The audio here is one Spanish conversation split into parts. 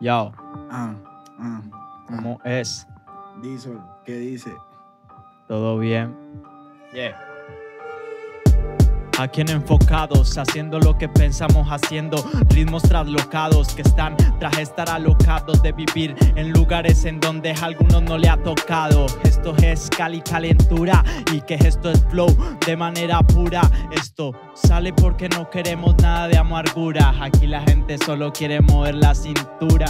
Yao. Ah, ah, ¿Cómo ah. es? Diesel, ¿qué dice? Todo bien. Yeah. Aquí en enfocados, haciendo lo que pensamos haciendo. Ritmos traslocados que están tras estar alocados de vivir en lugares en donde a algunos no le ha tocado. Esto es y calentura y que esto es flow de manera pura. Esto sale porque no queremos nada de amargura. Aquí la gente solo quiere mover la cintura.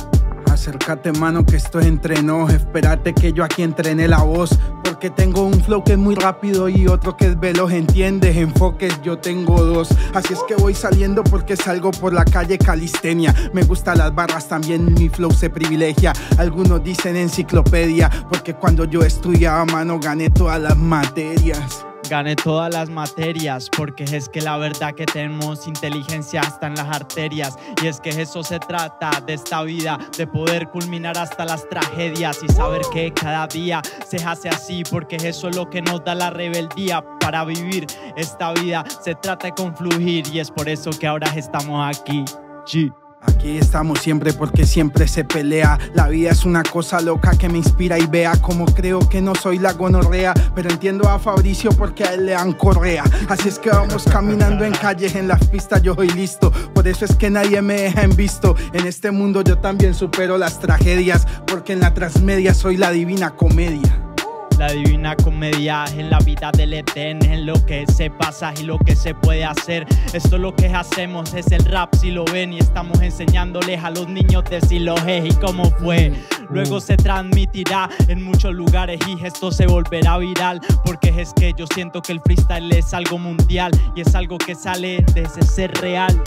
Acércate mano que esto es entre espérate que yo aquí entrene la voz que tengo un flow que es muy rápido y otro que es veloz, ¿entiendes? Enfoques yo tengo dos. Así es que voy saliendo porque salgo por la calle calistenia. Me gustan las barras también, mi flow se privilegia. Algunos dicen enciclopedia, porque cuando yo estudiaba a mano gané todas las materias. Gane todas las materias, porque es que la verdad que tenemos inteligencia hasta en las arterias, y es que eso se trata de esta vida, de poder culminar hasta las tragedias y saber que cada día se hace así, porque eso es lo que nos da la rebeldía para vivir esta vida, se trata de confluir y es por eso que ahora estamos aquí. Aquí estamos siempre porque siempre se pelea. La vida es una cosa loca que me inspira y vea como creo que no soy la gonorrea. Pero entiendo a Fabricio porque a él le dan correa. Así es que vamos caminando en calles, en las pistas yo soy listo. Por eso es que nadie me deja en visto. En este mundo yo también supero las tragedias porque en la transmedia soy la divina comedia. La divina comedia en la vida del Etén, en lo que se pasa y lo que se puede hacer. Esto lo que hacemos, es el rap si lo ven y estamos enseñándoles a los niños de si lo es y cómo fue. Luego se transmitirá en muchos lugares y esto se volverá viral. Porque es que yo siento que el freestyle es algo mundial y es algo que sale desde ser real.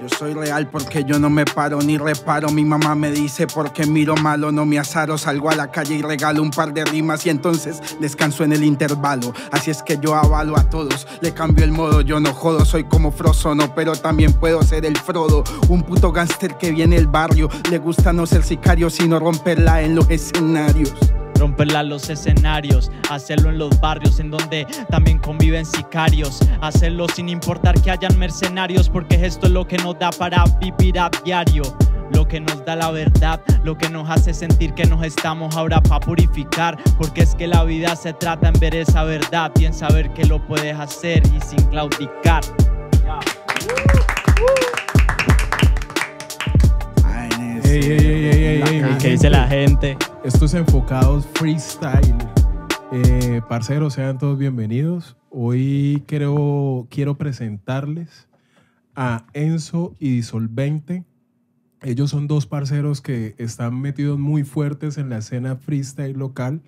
Yo soy real porque yo no me paro ni reparo. Mi mamá me dice porque miro malo, no me azaro. Salgo a la calle y regalo un par de rimas. Y entonces entonces descanso en el intervalo. Así es que yo avalo a todos, le cambio el modo, yo no jodo, soy como no, pero también puedo ser el Frodo, un puto gángster que viene el barrio, le gusta no ser sicario, sino romperla en los escenarios romperla los escenarios, hacerlo en los barrios en donde también conviven sicarios, hacerlo sin importar que hayan mercenarios, porque esto es lo que nos da para vivir a diario lo que nos da la verdad, lo que nos hace sentir que nos estamos ahora para purificar, porque es que la vida se trata en ver esa verdad y en saber que lo puedes hacer y sin claudicar. Ey, ¿Qué dice la gente? Estos enfocados freestyle. Eh, parceros, sean todos bienvenidos. Hoy creo, quiero presentarles a Enzo y Disolvente, ellos son dos parceros que están metidos muy fuertes en la escena freestyle local.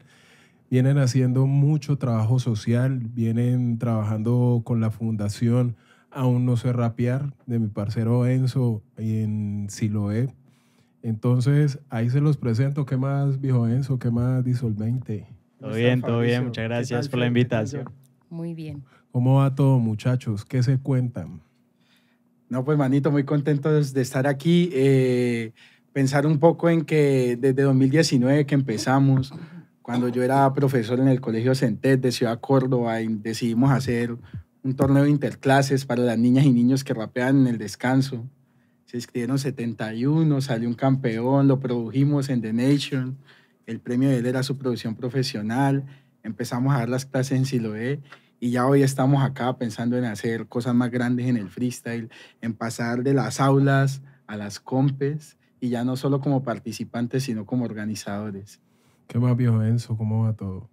Vienen haciendo mucho trabajo social, vienen trabajando con la fundación Aún No sé Rapiar, de mi parcero Enzo en Siloé. Entonces, ahí se los presento. ¿Qué más, viejo Enzo? ¿Qué más, Disolvente? Todo bien, todo bien. Muchas gracias por la invitación. Muy bien. ¿Cómo va todo, muchachos? ¿Qué se cuentan? No, pues manito, muy contentos de estar aquí. Eh, pensar un poco en que desde 2019 que empezamos, cuando yo era profesor en el Colegio Centet de Ciudad Córdoba, decidimos hacer un torneo de interclases para las niñas y niños que rapean en el descanso. Se inscribieron 71, salió un campeón, lo produjimos en The Nation. El premio de él era su producción profesional. Empezamos a dar las clases en Siloé y ya hoy estamos acá pensando en hacer cosas más grandes en el freestyle, en pasar de las aulas a las compes y ya no solo como participantes, sino como organizadores. ¿Qué va, viejo ¿Cómo va todo?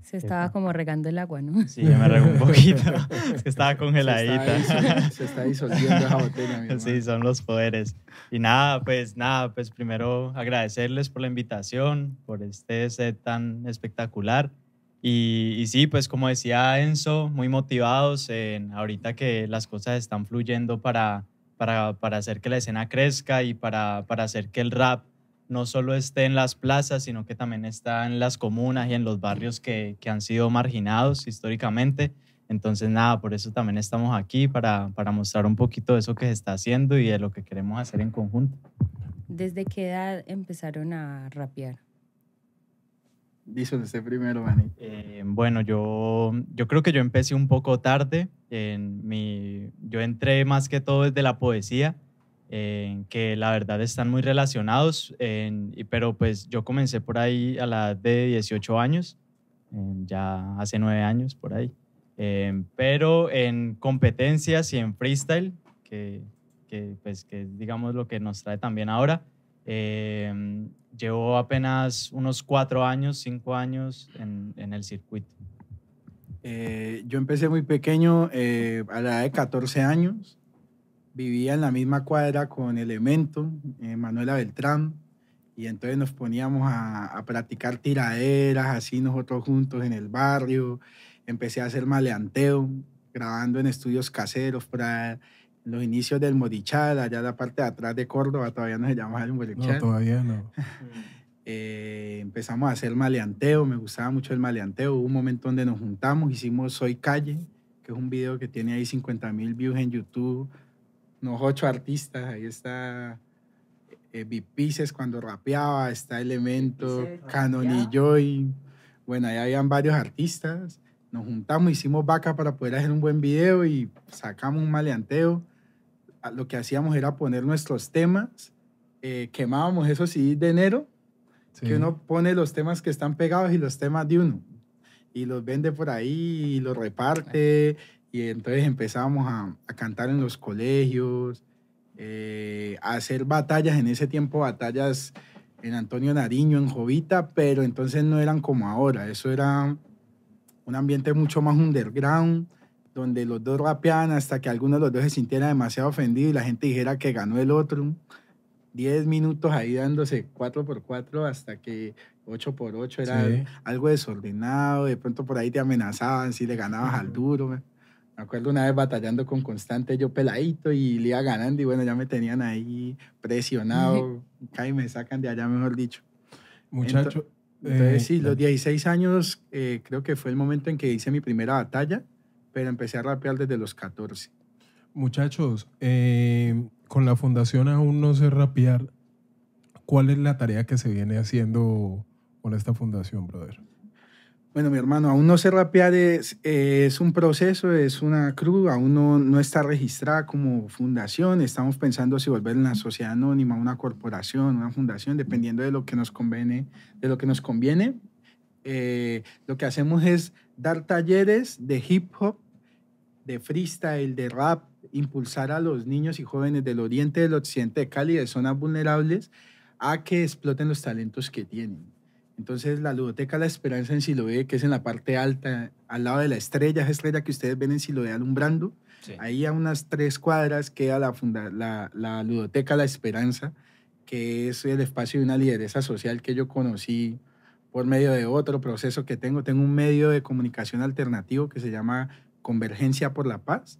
Se estaba como regando el agua, ¿no? Sí, ya me regó un poquito. Se estaba congeladita. Se está, disolviendo la botella. sí, son los poderes. Y nada, pues nada, pues primero agradecerles por la invitación, por este set tan espectacular. Y, sí, pues como decía Enzo, muy motivados en ahorita que las cosas están fluyendo para, para, para hacer que la escena crezca y para, para, hacer que el rap no solo esté en las plazas, sino que también está en las comunas y en los barrios que, que han sido marginados históricamente. Entonces, nada, por eso también estamos aquí, para, para mostrar un poquito de eso que se está haciendo y de lo que queremos hacer en conjunto. ¿Desde qué edad empezaron a rapear? Dice usted primero, Manny. Eh, bueno, yo, yo creo que yo empecé un poco tarde. En mi, yo entré más que todo desde la poesía, que la verdad están muy relacionados, pero pues yo comencé por ahí a la edad de 18 años, ya hace nueve años por ahí. pero en competencias y en freestyle, que, que, pues, que digamos lo que nos trae también ahora, em, llevó apenas unos cuatro años, cinco años en, el circuito. Eh, yo empecé muy pequeño, eh, a la edad de 14 años. Vivía en la misma cuadra con Elemento, eh, Manuela Beltrán, y entonces nos poníamos a, a, practicar tiraderas, así nosotros juntos en el barrio. Empecé a hacer maleanteo, grabando en estudios caseros para los inicios del Modichal, allá la parte de atrás de Córdoba, todavía no se llama el Morichal. No, todavía no. Eh, empezamos a hacer maleanteo, me gustaba mucho el maleanteo. Hubo un momento donde nos juntamos, hicimos Soy Calle, que es un video que tiene ahí 50 mil views en YouTube. Unos ocho artistas, ahí está eh, cuando rapeaba, está Elemento, Canon y Joy. Bueno, ahí habían varios artistas. Nos juntamos, hicimos vaca para poder hacer un buen video y sacamos un maleanteo lo que hacíamos era poner nuestros temas, eh, quemábamos esos sí de enero, que uno pone los temas que están pegados y los temas de uno, y los vende por ahí, y los reparte, y entonces empezábamos a, cantar en los colegios, eh, a hacer batallas, en ese tiempo batallas en Antonio Nariño, en Jovita, pero entonces no eran como ahora, eso era un ambiente mucho más underground, donde los dos rapeaban hasta que alguno de los dos se sintiera demasiado ofendido y la gente dijera que ganó el otro. Diez minutos ahí dándose cuatro por cuatro hasta que ocho por ocho era algo desordenado, de pronto por ahí te amenazaban si le ganabas al duro. Me acuerdo una vez batallando con Constante, yo peladito y le iba ganando y bueno, ya me tenían ahí presionado, me sacan de allá, mejor dicho. Muchacho. Entonces, eh, sí, los 16 años eh, creo que fue el momento en que hice mi primera batalla pero empecé a rapear desde los 14. Muchachos, eh, con la fundación aún no sé rapear, ¿cuál es la tarea que se viene haciendo con esta fundación, brother? Bueno, mi hermano, aún no sé rapear, es, un proceso, es una cruz, aún no, está registrada como fundación. Estamos pensando si volver en la sociedad anónima, una corporación, una fundación, dependiendo de lo que nos conviene. De lo que nos conviene. Eh, lo que hacemos es dar talleres de hip hop, de freestyle, de rap, impulsar a los niños y jóvenes del oriente, del occidente de Cali, de zonas vulnerables, a que exploten los talentos que tienen. Entonces, la ludoteca La Esperanza en Siloé, que es en la parte alta, al lado de la estrella, esa estrella que ustedes ven en Siloé alumbrando, ahí a unas tres cuadras queda la, la, la ludoteca La Esperanza, que es el espacio de una lideresa social que yo conocí por medio de otro proceso que tengo. Tengo un medio de comunicación alternativo que se llama Convergencia por la Paz.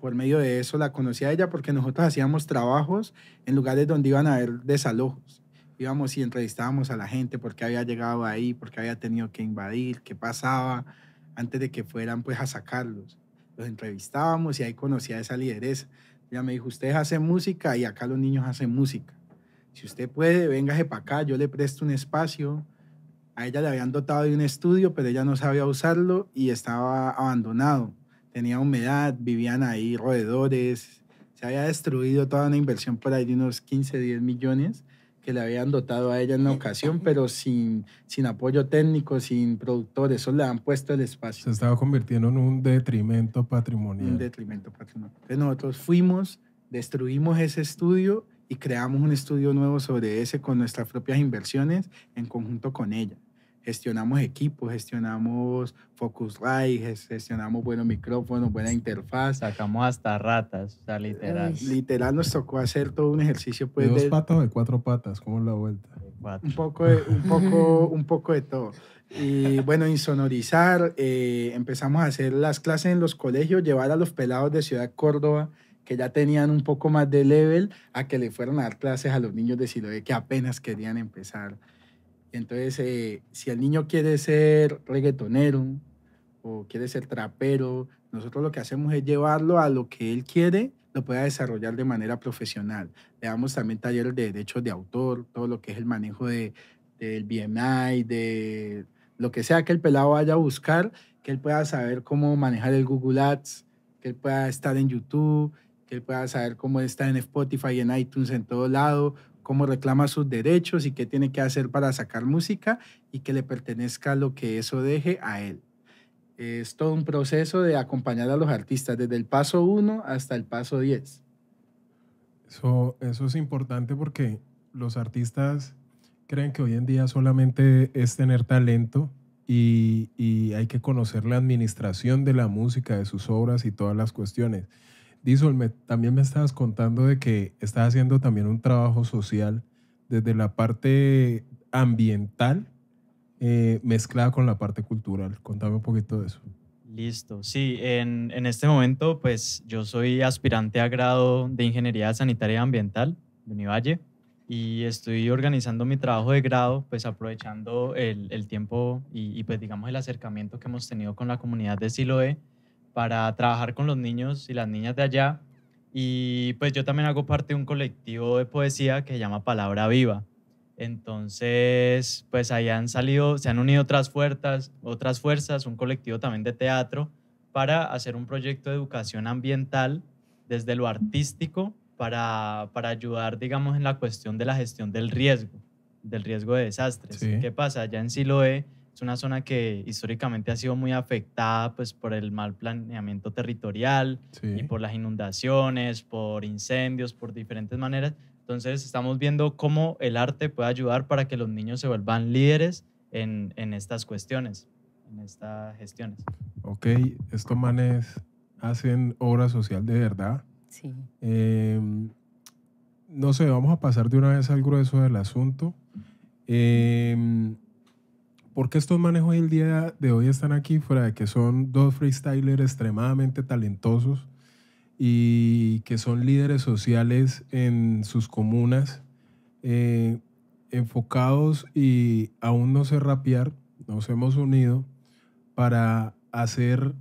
Por medio de eso la conocí a ella porque nosotros hacíamos trabajos en lugares donde iban a haber desalojos. Íbamos y entrevistábamos a la gente porque había llegado ahí, por qué había tenido que invadir, qué pasaba antes de que fueran pues a sacarlos. Los entrevistábamos y ahí conocí a esa lideresa. Ella me dijo, ustedes hacen música y acá los niños hacen música. Si usted puede, véngase para acá, yo le presto un espacio, a ella le habían dotado de un estudio, pero ella no sabía usarlo y estaba abandonado. Tenía humedad, vivían ahí roedores, se había destruido toda una inversión por ahí de unos 15, 10 millones que le habían dotado a ella en la ocasión, pero sin, sin apoyo técnico, sin productores, solo le han puesto el espacio. Se estaba convirtiendo en un detrimento patrimonial. Un detrimento patrimonial. Entonces nosotros fuimos, destruimos ese estudio y creamos un estudio nuevo sobre ese con nuestras propias inversiones en conjunto con ella gestionamos equipos, gestionamos Focus Focusrite, gestionamos buenos micrófonos, buena interfaz. Sacamos hasta ratas, o sea, literal. Literal nos tocó hacer todo un ejercicio. Pues, ¿De dos patas o de cuatro patas? ¿Cómo la vuelta? Un poco, de, un, poco, un poco de todo. Y bueno, insonorizar, eh, empezamos a hacer las clases en los colegios, llevar a los pelados de Ciudad Córdoba que ya tenían un poco más de level a que le fueran a dar clases a los niños de Siloé que apenas querían empezar entonces, eh, si el niño quiere ser reggaetonero o quiere ser trapero, nosotros lo que hacemos es llevarlo a lo que él quiere, lo pueda desarrollar de manera profesional. Le damos también talleres de derechos de autor, todo lo que es el manejo de, del BMI, de lo que sea que el pelado vaya a buscar, que él pueda saber cómo manejar el Google Ads, que él pueda estar en YouTube, que él pueda saber cómo está en Spotify, en iTunes, en todo lado, cómo reclama sus derechos y qué tiene que hacer para sacar música y que le pertenezca lo que eso deje a él. Es todo un proceso de acompañar a los artistas desde el paso 1 hasta el paso 10. Eso, eso es importante porque los artistas creen que hoy en día solamente es tener talento y, y hay que conocer la administración de la música, de sus obras y todas las cuestiones. Disol, también me estabas contando de que estás haciendo también un trabajo social desde la parte ambiental eh, mezclada con la parte cultural. Contame un poquito de eso. Listo, sí, en, este momento pues yo soy aspirante a grado de Ingeniería Sanitaria Ambiental de Univalle y estoy organizando mi trabajo de grado pues aprovechando el, tiempo y, y, pues digamos el acercamiento que hemos tenido con la comunidad de Siloe para trabajar con los niños y las niñas de allá. Y pues yo también hago parte de un colectivo de poesía que se llama Palabra Viva. Entonces, pues ahí han salido, se han unido otras fuerzas, otras fuerzas, un colectivo también de teatro para hacer un proyecto de educación ambiental desde lo artístico para, para ayudar, digamos, en la cuestión de la gestión del riesgo, del riesgo de desastres. ¿Qué pasa? Allá en Siloé es una zona que históricamente ha sido muy afectada pues, por el mal planeamiento territorial y por las inundaciones, por incendios, por diferentes maneras. Entonces estamos viendo cómo el arte puede ayudar para que los niños se vuelvan líderes en, en estas cuestiones, en estas gestiones. Ok, estos manes hacen obra social de verdad. Sí. Em, no sé, vamos a pasar de una vez al grueso del asunto. Eh, ¿por qué estos manejos del día de hoy están aquí? Fuera de que son dos freestylers extremadamente talentosos y que son líderes sociales en sus comunas, eh, enfocados y aún no sé rapear, nos hemos unido para hacer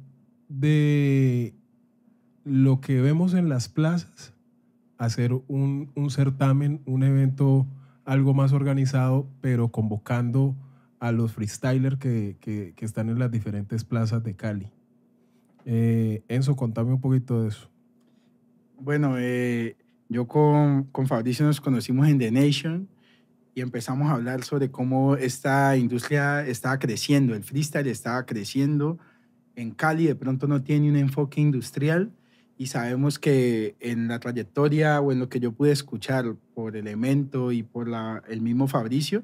de lo que vemos en las plazas, hacer un, un certamen, un evento algo más organizado, pero convocando a los freestylers que, que, están en las diferentes plazas de Cali. Eh, Enzo, contame un poquito de eso. Bueno, eh, yo con, con Fabricio nos conocimos en The Nation y empezamos a hablar sobre cómo esta industria estaba creciendo, el freestyle estaba creciendo. En Cali de pronto no tiene un enfoque industrial y sabemos que en la trayectoria o en lo que yo pude escuchar por Elemento y por la, el mismo Fabricio,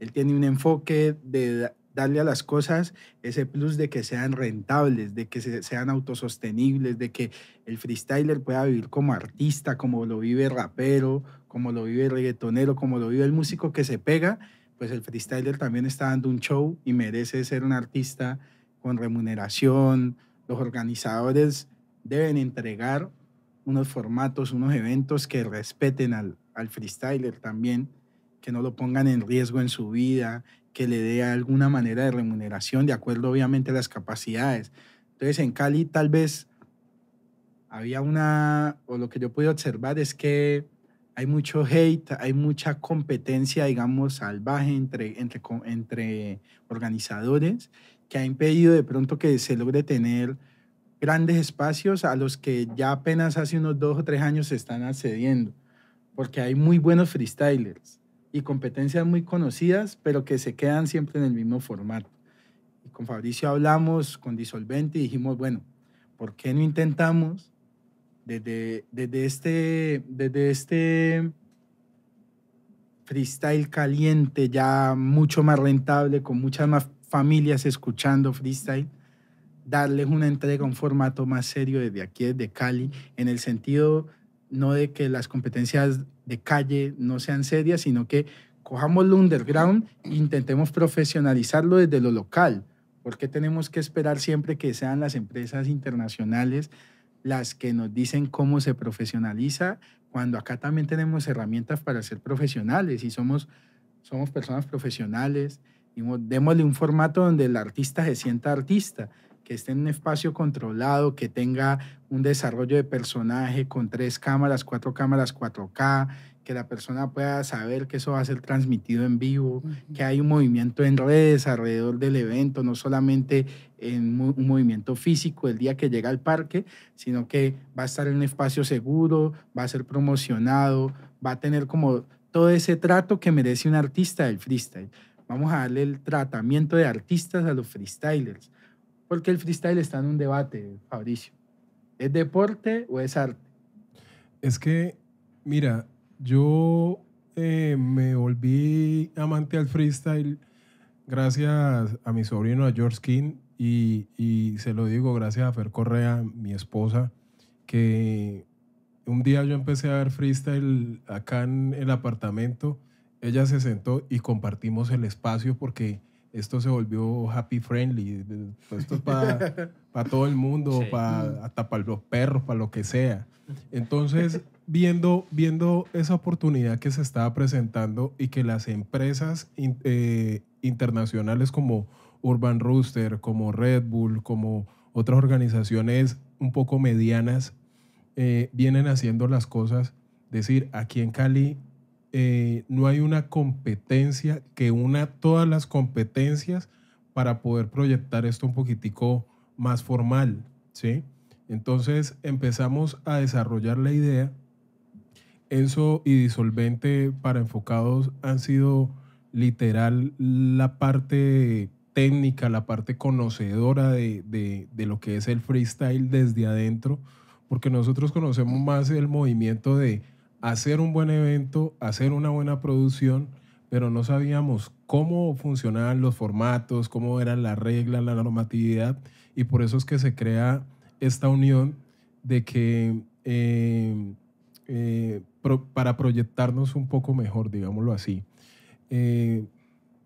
él tiene un enfoque de darle a las cosas ese plus de que sean rentables, de que sean autosostenibles, de que el freestyler pueda vivir como artista, como lo vive el rapero, como lo vive el reggaetonero, como lo vive el músico que se pega, pues el freestyler también está dando un show y merece ser un artista con remuneración. Los organizadores deben entregar unos formatos, unos eventos que respeten al, al freestyler también que no lo pongan en riesgo en su vida, que le dé alguna manera de remuneración de acuerdo obviamente a las capacidades. Entonces en Cali tal vez había una, o lo que yo pude observar es que hay mucho hate, hay mucha competencia, digamos, salvaje entre, entre, entre organizadores que ha impedido de pronto que se logre tener grandes espacios a los que ya apenas hace unos dos o tres años se están accediendo, porque hay muy buenos freestylers y competencias muy conocidas, pero que se quedan siempre en el mismo formato. Y con Fabricio hablamos con Disolvente y dijimos, bueno, ¿por qué no intentamos desde, desde, este, desde este freestyle caliente, ya mucho más rentable, con muchas más familias escuchando freestyle, darles una entrega, un formato más serio desde aquí, desde Cali, en el sentido no de que las competencias de calle no sean serias, sino que cojamos lo underground e intentemos profesionalizarlo desde lo local. porque tenemos que esperar siempre que sean las empresas internacionales las que nos dicen cómo se profesionaliza, cuando acá también tenemos herramientas para ser profesionales y somos, somos personas profesionales? Y démosle un formato donde el artista se sienta artista que esté en un espacio controlado, que tenga un desarrollo de personaje con tres cámaras, cuatro cámaras 4K, que la persona pueda saber que eso va a ser transmitido en vivo, que hay un movimiento en redes alrededor del evento, no solamente en un movimiento físico el día que llega al parque, sino que va a estar en un espacio seguro, va a ser promocionado, va a tener como todo ese trato que merece un artista del freestyle. Vamos a darle el tratamiento de artistas a los freestylers. Porque el freestyle está en un debate, Fabricio. ¿Es deporte o es arte? Es que, mira, yo eh, me volví amante al freestyle gracias a mi sobrino, a George King, y, y, se lo digo gracias a Fer Correa, mi esposa, que un día yo empecé a ver freestyle acá en el apartamento, ella se sentó y compartimos el espacio porque esto se volvió happy friendly. Pues, esto es para todo el mundo, mm. hasta para los perros, para lo que sea. Entonces, viendo, viendo esa oportunidad que se estaba presentando y que las empresas eh, internacionales como Urban Rooster, como Red Bull, como otras organizaciones un poco medianas, eh, vienen haciendo las cosas. Decir, aquí en Cali eh, no hay una competencia que una todas las competencias para poder proyectar esto un poquitico más formal, ¿sí? Entonces empezamos a desarrollar la idea. Enso y Disolvente para enfocados han sido literal la parte técnica, la parte conocedora de, lo que es el freestyle desde adentro, porque nosotros conocemos más el movimiento de hacer un buen evento, hacer una buena producción, pero no sabíamos cómo funcionaban los formatos, cómo eran las reglas, la normatividad, y por eso es que se crea esta unión de que eh, eh, para proyectarnos un poco mejor, digámoslo así. Eh,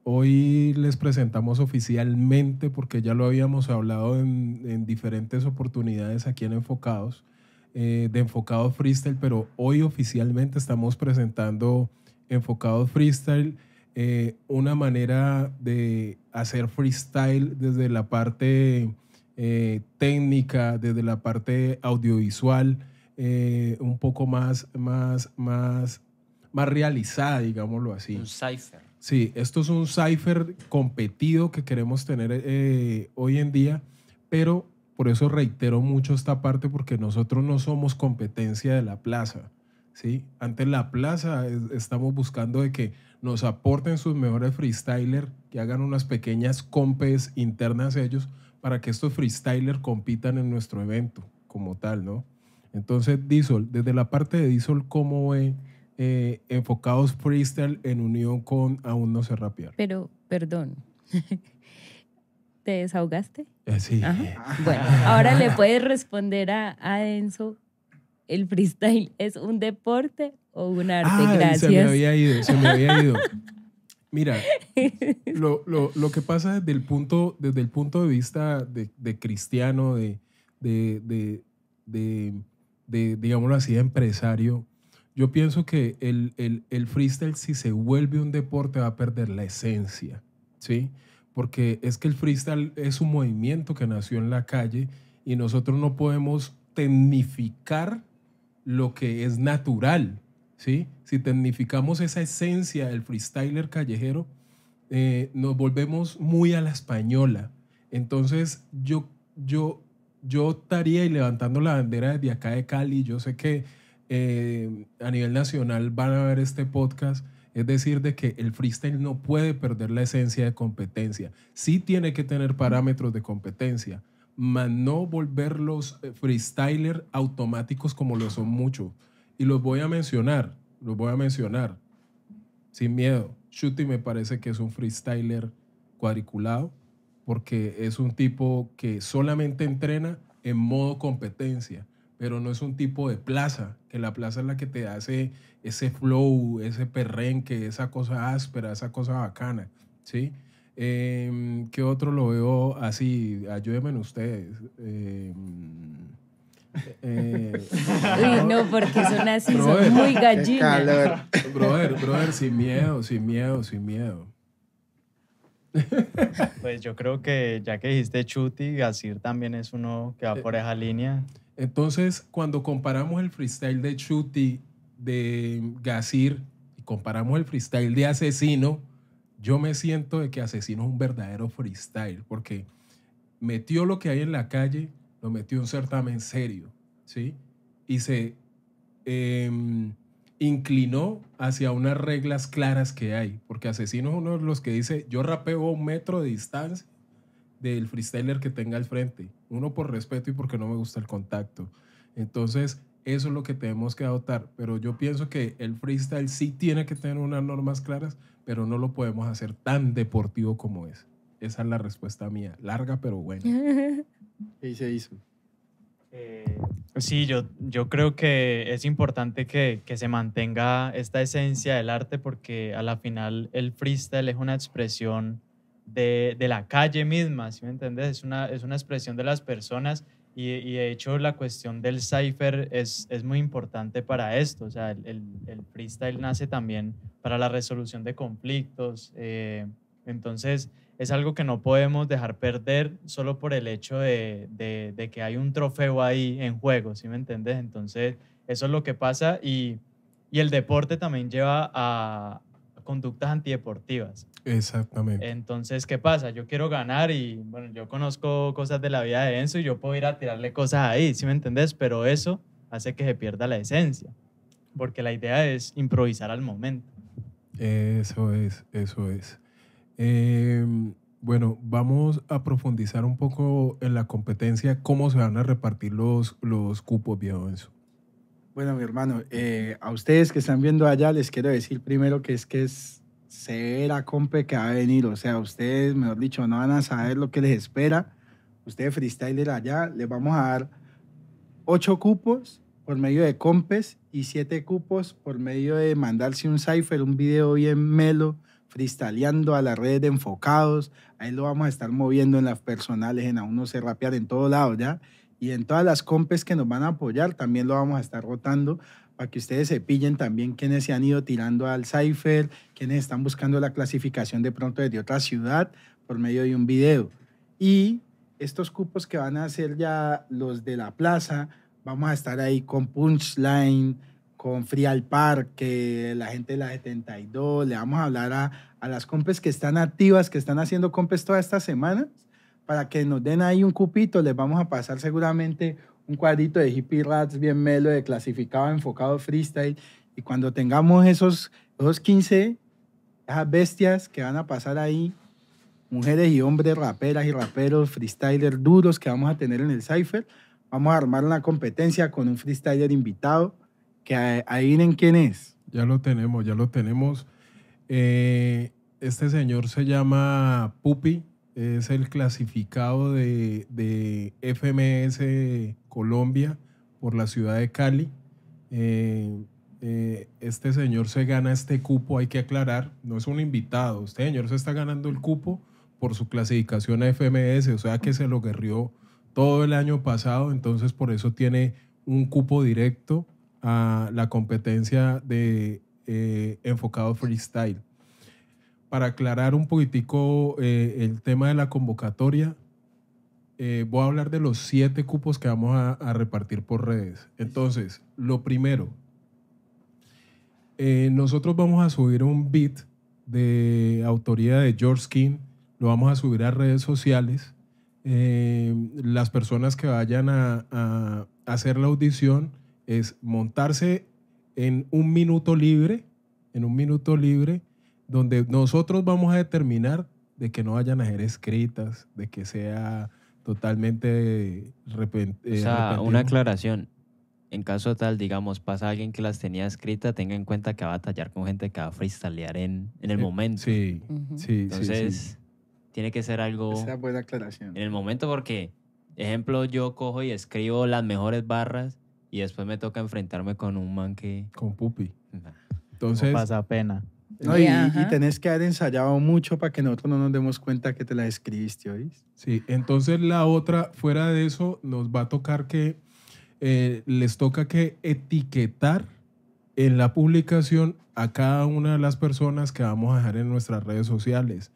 hoy les presentamos oficialmente, porque ya lo habíamos hablado en diferentes oportunidades aquí en Enfocados, eh, de Enfocado Freestyle, pero hoy oficialmente estamos presentando Enfocado Freestyle, eh, una manera de hacer freestyle desde la parte eh, técnica, desde la parte audiovisual, un poco más, más, más, más realizada, digámoslo así. Un cipher. Sí, esto es un cipher competido que queremos tener hoy en día, pero por eso reitero mucho esta parte porque nosotros no somos competencia de la plaza. ¿sí? Ante la plaza estamos buscando de que nos aporten sus mejores freestylers, que hagan unas pequeñas compes internas ellos para que estos freestylers compitan en nuestro evento como tal, ¿no? Entonces, Diesel, desde la parte de Diesel, ¿cómo ve eh, enfocados freestyle en unión con Aún no Se rapear? Pero, perdón, ¿Te desahogaste? Eh, sí. Bueno, ahora le puedes responder a, Enzo, ¿el freestyle es un deporte o un arte? Ah, Se me había ido, se me había ido. Mira, lo, que pasa desde el punto, desde el punto de vista de, cristiano, de, de, digámoslo así, empresario, yo pienso que el, el, el freestyle, si se vuelve un deporte, va a perder la esencia, ¿sí? sí porque es que el freestyle es un movimiento que nació en la calle y nosotros no podemos tecnificar lo que es natural, ¿sí? Si tecnificamos esa esencia del freestyler callejero, eh, nos volvemos muy a la española. Entonces yo, yo, yo estaría levantando la bandera desde acá de Cali. Yo sé que eh, a nivel nacional van a ver este podcast es decir, de que el freestyle no puede perder la esencia de competencia. Sí tiene que tener parámetros de competencia, mas no volver los eh, freestyler automáticos como lo son muchos. Y los voy a mencionar, los voy a mencionar, sin miedo. Shuti me parece que es un freestyler cuadriculado, porque es un tipo que solamente entrena en modo competencia pero no es un tipo de plaza, que la plaza es la que te hace ese flow, ese perrenque, esa cosa áspera, esa cosa bacana, ¿sí? Em, ¿Qué otro lo veo así? Ayúdenme ustedes. Em, eh, no, porque son así, son muy gallinas. Brother, brother, sin miedo, sin miedo, sin miedo. Pues yo creo que ya que dijiste Chuti, Gasir también es uno que va eh, por esa línea. Entonces, cuando comparamos el freestyle de Chuti, de Gasir, y comparamos el freestyle de Asesino, yo me siento de que Asesino es un verdadero freestyle, porque metió lo que hay en la calle, lo metió un certamen serio, ¿sí? Y se em, inclinó hacia unas reglas claras que hay, porque Asesino es uno de los que dice, yo rapeo a un metro de distancia del freestyler que tenga al frente uno por respeto y porque no me gusta el contacto. Entonces, eso es lo que tenemos que adoptar. Pero yo pienso que el freestyle sí tiene que tener unas normas claras, pero no lo podemos hacer tan deportivo como es. Esa es la respuesta mía. Larga, pero buena. Y se hizo. sí, yo, yo creo que es importante que, que, se mantenga esta esencia del arte porque a la final el freestyle es una expresión de, la calle misma, ¿sí me entendés? Es una, expresión de las personas y, y de hecho la cuestión del cipher es, muy importante para esto, o sea, el, el, freestyle nace también para la resolución de conflictos, eh, entonces es algo que no podemos dejar perder solo por el hecho de, que hay un trofeo ahí en juego, ¿sí me entendés? Entonces eso es lo que pasa y, y el deporte también lleva a conductas antideportivas. Exactamente. Entonces, ¿qué pasa? Yo quiero ganar y, bueno, yo conozco cosas de la vida de Enzo y yo puedo ir a tirarle cosas ahí, ¿sí me entendés? Pero eso hace que se pierda la esencia, porque la idea es improvisar al momento. Eso es, eso es. Em, bueno, vamos a profundizar un poco en la competencia, cómo se van a repartir los, los cupos, viejo Enzo. Bueno, mi hermano, eh, a ustedes que están viendo allá les quiero decir primero que es que es severa compe que va a venir. O sea, ustedes, mejor dicho, no van a saber lo que les espera. Ustedes freestyler allá, les vamos a dar ocho cupos por medio de compes y siete cupos por medio de mandarse un cipher, un video bien melo, freestyleando a las redes de enfocados. Ahí lo vamos a estar moviendo en las personales, en a uno se rapear en todos lados, ¿ya? Y en todas las compes que nos van a apoyar también lo vamos a estar rotando para que ustedes se pillen también quienes se han ido tirando al cipher, quienes están buscando la clasificación de pronto desde otra ciudad por medio de un video. Y estos cupos que van a ser ya los de la plaza, vamos a estar ahí con Punchline, con Frial Parque, la gente de la 72, le vamos a hablar a, a las compes que están activas, que están haciendo compes toda esta semana para que nos den ahí un cupito, les vamos a pasar seguramente un cuadrito de hippie rats bien melo, de clasificado, enfocado freestyle. Y cuando tengamos esos, esos 15, bestias que van a pasar ahí, mujeres y hombres, raperas y raperos, freestyler duros que vamos a tener en el Cypher, vamos a armar una competencia con un freestyler invitado que adivinen quién es. Ya lo tenemos, ya lo tenemos. Eh, este señor se llama Pupi, es el clasificado de, de FMS Colombia, por la ciudad de Cali. Eh, eh, este señor se gana este cupo, hay que aclarar, no es un invitado, este señor se está ganando el cupo por su clasificación a FMS, o sea que se lo guerrió todo el año pasado, entonces por eso tiene un cupo directo a la competencia de eh, enfocado freestyle. Para aclarar un poquitico el tema de la convocatoria, eh, voy a hablar de los siete cupos que vamos a, repartir por redes. Entonces, lo primero, eh, nosotros vamos a subir un beat de autoría de George King, lo vamos a subir a redes sociales. Eh, las personas que vayan a, a hacer la audición es montarse en un minuto libre, en un minuto libre, donde nosotros vamos a determinar de que no vayan a ser escritas, de que sea totalmente repente. O eh, sea, una aclaración. En caso tal, digamos, pasa alguien que las tenía escritas, tenga en cuenta que va a tallar con gente que va a freestylear en, en el eh, momento. Sí, sí, Entonces, tiene que ser algo. Esa buena aclaración. En el momento, porque, ejemplo, yo cojo y escribo las mejores barras y después me toca enfrentarme con un man que. Con Pupi. Entonces. pasa pena y, tenés que haber ensayado mucho para que nosotros no nos demos cuenta que te la escribiste, hoy. Sí, entonces la otra, fuera de eso, nos va a tocar que eh, les toca que etiquetar en la publicación a cada una de las personas que vamos a dejar en nuestras redes sociales.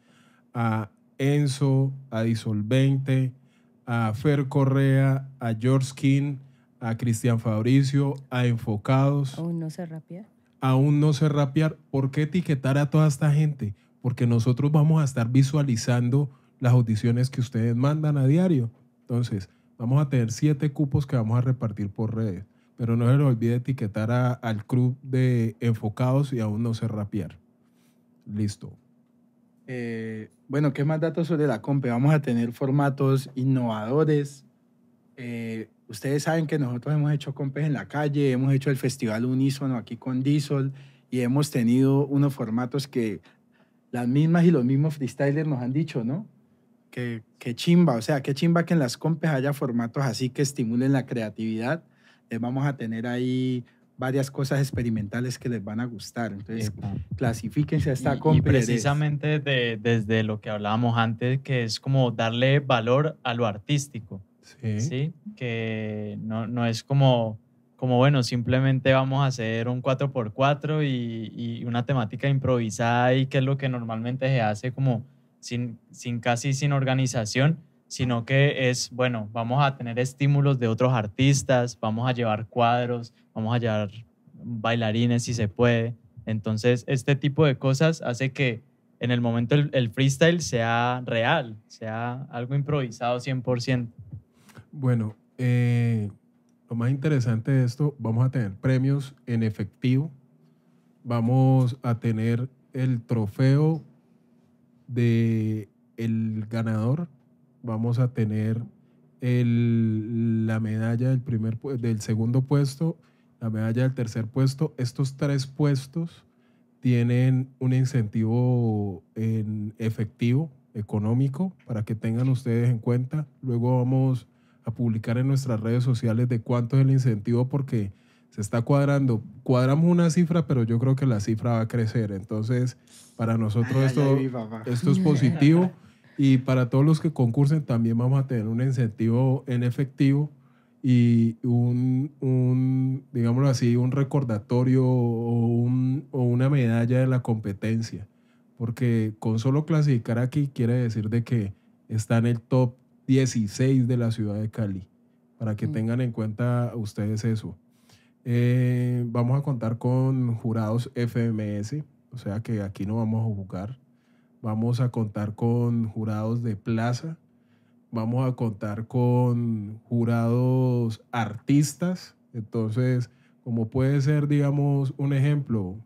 A Enzo, a Disolvente, a Fer Correa, a George King, a Cristian Fabricio, a Enfocados. Aún no se rapía aún no sé rapear, ¿por qué etiquetar a toda esta gente? Porque nosotros vamos a estar visualizando las audiciones que ustedes mandan a diario. Entonces, vamos a tener siete cupos que vamos a repartir por redes. Pero no se lo olvide etiquetar al club de enfocados y aún no sé rapear. Listo. Eh, bueno, ¿qué más datos sobre la compe? Vamos a tener formatos innovadores, eh, ustedes saben que nosotros hemos hecho compes en la calle, hemos hecho el Festival Unísono aquí con Diesel y hemos tenido unos formatos que las mismas y los mismos freestylers nos han dicho, ¿no? Que, chimba, o sea, qué chimba que en las compes haya formatos así que estimulen la creatividad. Les vamos a tener ahí varias cosas experimentales que les van a gustar. Entonces, clasifíquense a esta compes. y precisamente desde lo que hablábamos antes, que es como darle valor a lo artístico. Sí. Que no, no, es como, como, bueno, simplemente vamos a hacer un 4x4 y, y, una temática improvisada y que es lo que normalmente se hace como sin, sin casi sin organización, sino que es, bueno, vamos a tener estímulos de otros artistas, vamos a llevar cuadros, vamos a llevar bailarines si se puede. Entonces, este tipo de cosas hace que en el momento el, el freestyle sea real, sea algo improvisado 100%. Bueno, eh, lo más interesante de esto, vamos a tener premios en efectivo. Vamos a tener el trofeo de el ganador. Vamos a tener el, la medalla del, primer, del segundo puesto, la medalla del tercer puesto. Estos tres puestos tienen un incentivo en efectivo, económico, para que tengan ustedes en cuenta. Luego vamos a publicar en nuestras redes sociales de cuánto es el incentivo porque se está cuadrando. Cuadramos una cifra, pero yo creo que la cifra va a crecer. Entonces, para nosotros esto, esto es positivo. Y para todos los que concursen también vamos a tener un incentivo en efectivo y un, un digámoslo así, un recordatorio o, o, una medalla de la competencia. Porque con solo clasificar aquí quiere decir de que está en el top 16 de la ciudad de Cali, para que mm. tengan en cuenta ustedes eso. Eh, vamos a contar con jurados FMS, o sea que aquí no vamos a jugar. Vamos a contar con jurados de plaza, vamos a contar con jurados artistas. Entonces, como puede ser, digamos, un ejemplo,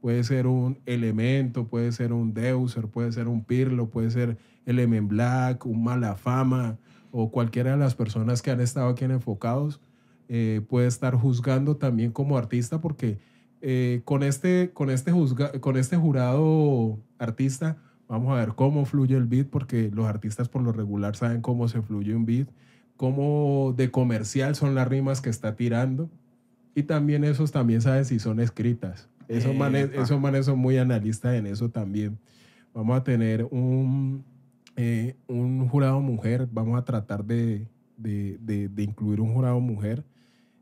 puede ser un elemento, puede ser un Deuser, puede ser un Pirlo, puede ser el Black, un Mala Fama o cualquiera de las personas que han estado aquí en Enfocados, eh, puede estar juzgando también como artista porque eh, con, este, con, este con este jurado artista vamos a ver cómo fluye el beat porque los artistas por lo regular saben cómo se fluye un beat, cómo de comercial son las rimas que está tirando y también esos también saben si son escritas. eso manes, esos manes son muy analistas en eso también. Vamos a tener un, eh, un jurado mujer, vamos a tratar de, incluir un jurado mujer.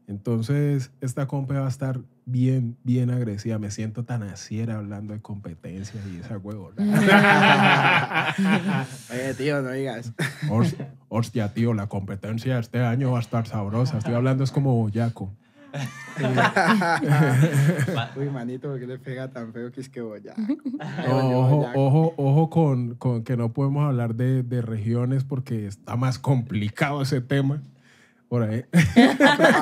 Entonces, esta compra va a estar bien, bien agresiva. Me siento tan asiera hablando de competencias y esa huevona. Oye, tío, no digas. Hostia, tío, la competencia este año va a estar sabrosa. Estoy hablando, es como Boyaco. Uy, manito, ¿por le pega tan feo que es que voy Ojo, ojo, ojo con, con, que no podemos hablar de, de regiones porque está más complicado ese tema por ahí.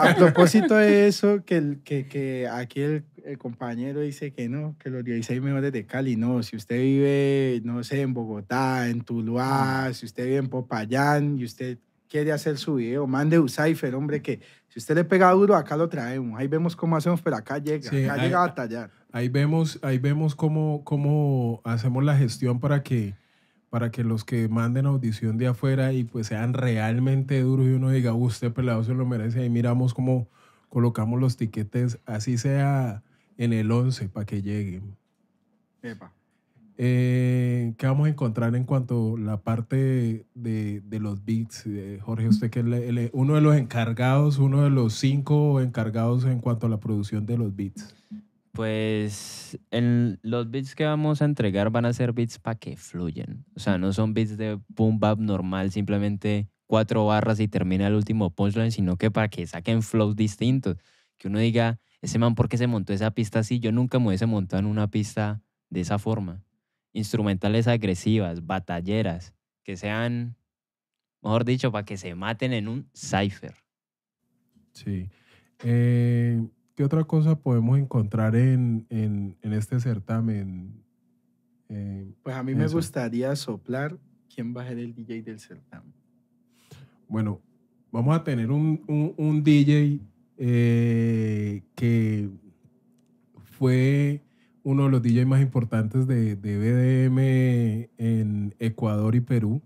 A propósito de eso, que, el, que, que aquí el, el, compañero dice que no, que los 16 mejores de Cali, no. Si usted vive, no sé, en Bogotá, en Tuluá, si usted vive en Popayán y usted quiere hacer su video, mande un cipher, hombre, que si usted le pega duro, acá lo traemos. Ahí vemos cómo hacemos, pero acá llega, acá llega a batallar. Ahí vemos, ahí vemos cómo, cómo hacemos la gestión para que, para que los que manden audición de afuera y pues sean realmente duros y uno diga, usted uh, pelado se lo merece. Ahí miramos cómo colocamos los tiquetes, así sea en el 11, para que lleguen. Epa. Eh, ¿Qué vamos a encontrar en cuanto a la parte de, de los beats? Eh, Jorge, usted que es eh, uno de los encargados, uno de los cinco encargados en cuanto a la producción de los beats. Pues los beats que vamos a entregar van a ser beats para que fluyen. O sea, no son beats de boom bap normal, simplemente cuatro barras y termina el último punchline, sino que para que saquen flows distintos. Que uno diga, ese man, ¿por qué se montó esa pista así? Yo nunca me hubiese montado en una pista de esa forma instrumentales agresivas, batalleras, que sean, mejor dicho, para que se maten en un cipher. Sí. Eh, ¿Qué otra cosa podemos encontrar en, este certamen? Eh, pues a mí me gustaría soplar quién va a ser el DJ del certamen. Bueno, vamos a tener un, un, DJ eh, que fue uno de los dj más importantes de, BDM en Ecuador y Perú.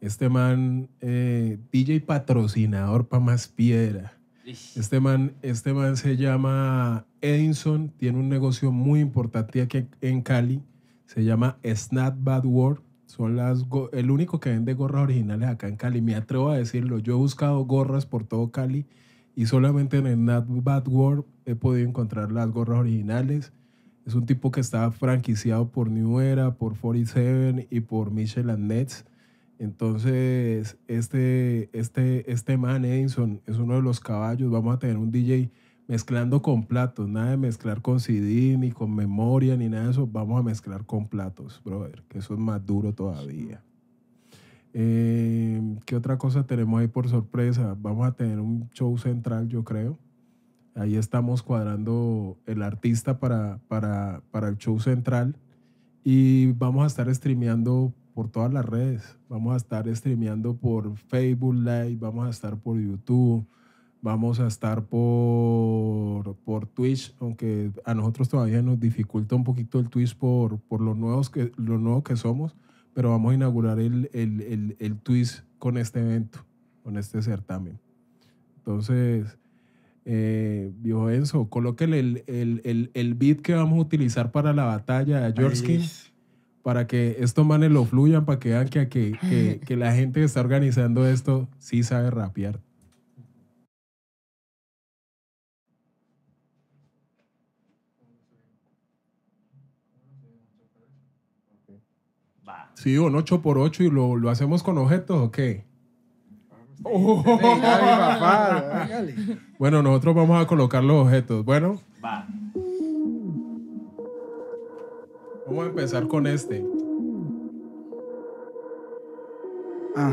Este man, eh, DJ patrocinador para más piedra. Este man, este man se llama Edison tiene un negocio muy importante aquí en Cali, se llama Snap Bad World. Son las el único que vende gorras originales acá en Cali. Me atrevo a decirlo. Yo he buscado gorras por todo Cali y solamente en el Snap Bad World he podido encontrar las gorras originales. Es un tipo que está franquiciado por New Era, por 47 y por Michel Nets. Entonces, este, este, este man Edison es uno de los caballos. Vamos a tener un DJ mezclando con platos, nada de mezclar con CD, ni con memoria, ni nada de eso. Vamos a mezclar con platos, brother, que eso es más duro todavía. Eh, ¿Qué otra cosa tenemos ahí por sorpresa? Vamos a tener un show central, yo creo. Ahí estamos cuadrando el artista para, para, para el show central y vamos a estar streameando por todas las redes. Vamos a estar streameando por Facebook Live, vamos a estar por YouTube, vamos a estar por, por Twitch, aunque a nosotros todavía nos dificulta un poquito el Twitch por, por los nuevos que, lo nuevos que somos, pero vamos a inaugurar el, el, el, el Twitch con este evento, con este certamen. Entonces, eh, viejo Enzo, el, el, el, el, beat que vamos a utilizar para la batalla de George para que estos manes lo fluyan, para que vean que, que, la gente que está organizando esto sí sabe rapear. Sí, un 8x8 y lo, lo hacemos con objetos o qué? Oh. Bueno, nosotros vamos a colocar los objetos. Bueno. Va. Vamos a empezar con este. Ah.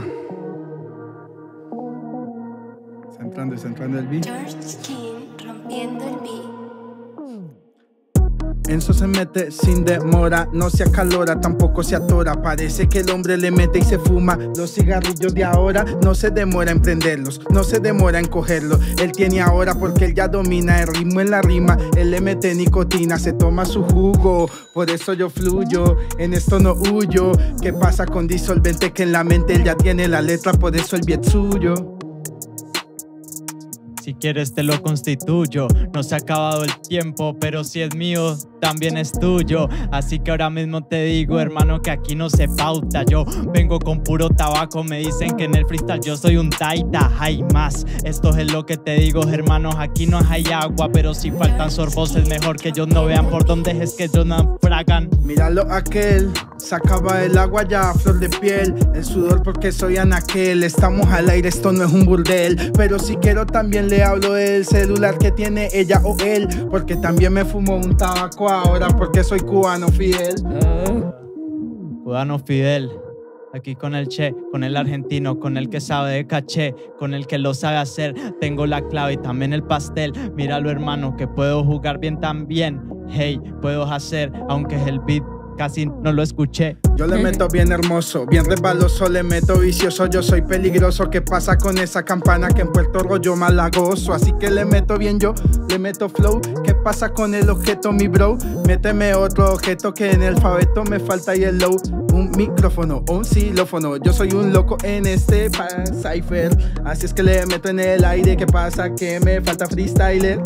Está entrando, entrando el beat. George King rompiendo el beat eso se mete sin demora, no se acalora, tampoco se atora. Parece que el hombre le mete y se fuma los cigarrillos de ahora. No se demora en prenderlos, no se demora en cogerlos. Él tiene ahora porque él ya domina el ritmo en la rima. Él le mete nicotina, se toma su jugo. Por eso yo fluyo, en esto no huyo. ¿Qué pasa con disolvente que en la mente él ya tiene la letra? Por eso el bien suyo. Si quieres te lo constituyo. No se ha acabado el tiempo, pero si es mío, también es tuyo. Así que ahora mismo te digo, hermano, que aquí no se pauta. Yo vengo con puro tabaco, me dicen que en el freestyle yo soy un taita. Hay más, esto es lo que te digo, hermanos. Aquí no hay agua, pero si faltan sorbos, es mejor que ellos no vean por dónde es que ellos naufragan. Míralo aquel, Se acaba el agua ya, a flor de piel. El sudor porque soy anaquel. Estamos al aire, esto no es un burdel. Pero si quiero también le hablo del celular que tiene ella o él, porque también me fumo un tabaco ahora, porque soy cubano fiel. Ah, cubano fiel. Aquí con el che, con el argentino, con el que sabe de caché, con el que lo sabe hacer. Tengo la clave y también el pastel. Míralo, hermano, que puedo jugar bien también. Hey, puedo hacer, aunque es el beat casi no lo escuché. Yo le meto bien hermoso, bien rebaloso le meto vicioso, yo soy peligroso. ¿Qué pasa con esa campana que en Puerto Rollo malagoso? Así que le meto bien yo, le meto flow. ¿Qué pasa con el objeto, mi bro? Méteme otro objeto que en el alfabeto me falta y el low. Un micrófono un xilófono, yo soy un loco en este cipher. Así es que le meto en el aire. ¿Qué pasa que me falta freestyler?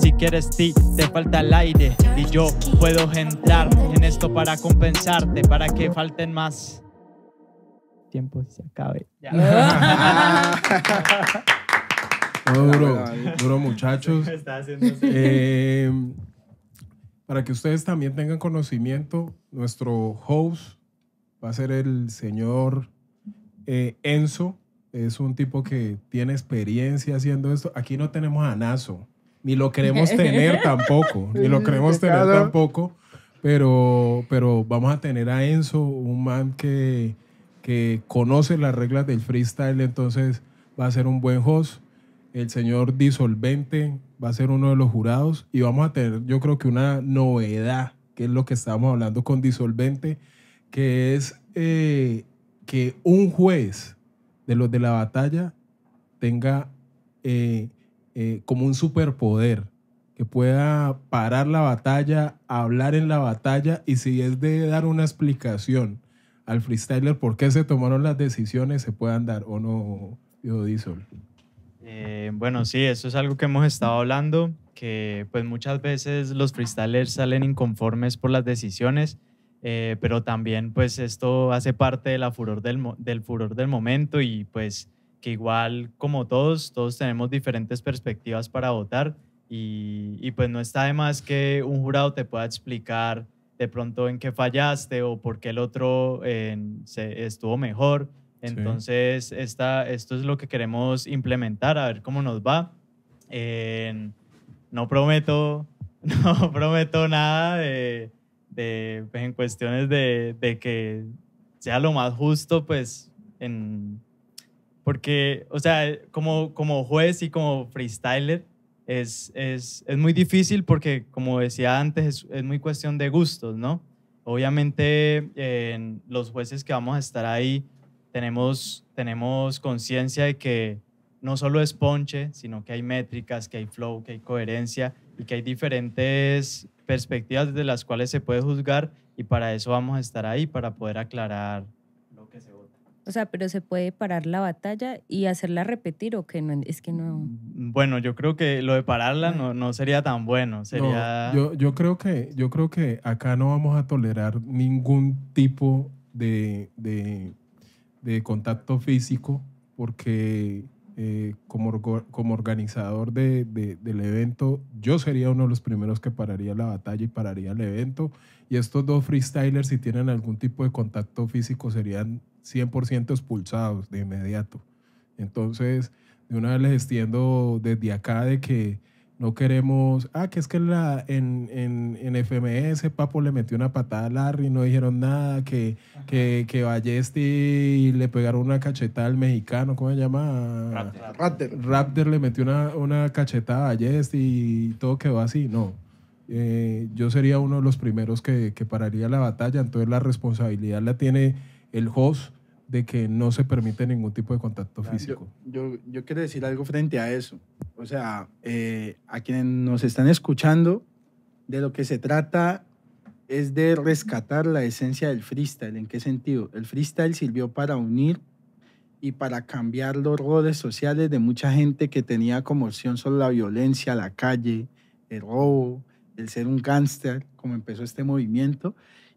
si quieres ti te falta el aire y yo puedo entrar en esto para compensarte, para que falten más tiempo se acabe. Ah, duro, duro muchachos. Em, para que ustedes también tengan conocimiento, nuestro host va a ser el señor eh, Enzo. Es un tipo que tiene experiencia haciendo esto. Aquí no tenemos a Nazo ni lo queremos tener tampoco, ni lo queremos tener tampoco, pero, pero vamos a tener a Enzo, un man que, que conoce las reglas del freestyle, entonces va a ser un buen host. El señor Disolvente va a ser uno de los jurados y vamos a tener, yo creo que una novedad, que es lo que estábamos hablando con Disolvente, que es eh, que un juez de los de la batalla tenga eh, eh, como un superpoder, que pueda parar la batalla, hablar en la batalla y si es de dar una explicación al freestyler por qué se tomaron las decisiones, se puedan dar o no, yo Diesel. Eh, bueno, sí, eso es algo que hemos estado hablando, que pues muchas veces los freestylers salen inconformes por las decisiones, eh, pero también pues esto hace parte de la del, del furor del momento y pues que igual como todos, todos tenemos diferentes perspectivas para votar y, y, pues no está de más que un jurado te pueda explicar de pronto en qué fallaste o por qué el otro se, estuvo mejor. Entonces, esta, esto es lo que queremos implementar, a ver cómo nos va. no prometo, no prometo nada de, pues, en cuestiones de, de que sea lo más justo, pues en porque, o sea, como, como juez y como freestyler, es, es, es muy difícil porque, como decía antes, es, es muy cuestión de gustos, ¿no? Obviamente, en los jueces que vamos a estar ahí tenemos, tenemos conciencia de que no solo es ponche, sino que hay métricas, que hay flow, que hay coherencia y que hay diferentes perspectivas desde las cuales se puede juzgar y para eso vamos a estar ahí, para poder aclarar o sea, pero se puede parar la batalla y hacerla repetir o que no, es que no. Mm, bueno, yo creo que lo de pararla no, sería tan bueno. Sería... yo, creo que, yo creo que acá no vamos a tolerar ningún tipo de, contacto físico porque eh, como, como organizador del evento, yo sería uno de los primeros que pararía la batalla y pararía el evento. Y estos dos freestylers, si tienen algún tipo de contacto físico, serían 100% expulsados de inmediato. Entonces, de una vez les extiendo desde acá de que no queremos, ah, que es que la, en, FMS Papo le metió una patada a Larry, no dijeron nada, que, que, Ballesti le pegaron una cacheta al mexicano, ¿cómo se llama? Raptor. Raptor, le metió una, cacheta cachetada a Ballesti y todo quedó así, no. Eh, yo sería uno de los primeros que, que pararía la batalla, entonces la responsabilidad la tiene el host de que no se permite ningún tipo de contacto físico. Yo, quiero decir algo frente a eso. O sea, eh, a quienes nos están escuchando, de lo que se trata es de rescatar la esencia del freestyle. ¿En qué sentido? El freestyle sirvió para unir y para cambiar los roles sociales de mucha gente que tenía como opción solo la violencia, la calle, el robo, el ser un gángster, como empezó este movimiento,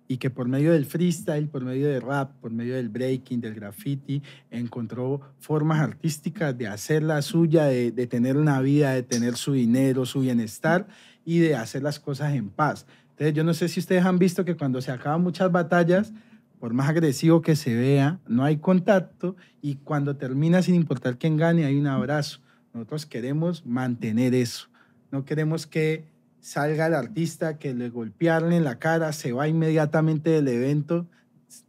y que por medio del freestyle, por medio de rap, por medio del breaking, del graffiti, encontró formas artísticas de hacer la suya, de, de, tener una vida, de tener su dinero, su bienestar y de hacer las cosas en paz. Entonces yo no sé si ustedes han visto que cuando se acaban muchas batallas, por más agresivo que se vea, no hay contacto y cuando termina, sin importar quién gane, hay un abrazo. Nosotros queremos mantener eso. No queremos que salga el artista que le golpearon en la cara, se va inmediatamente del evento,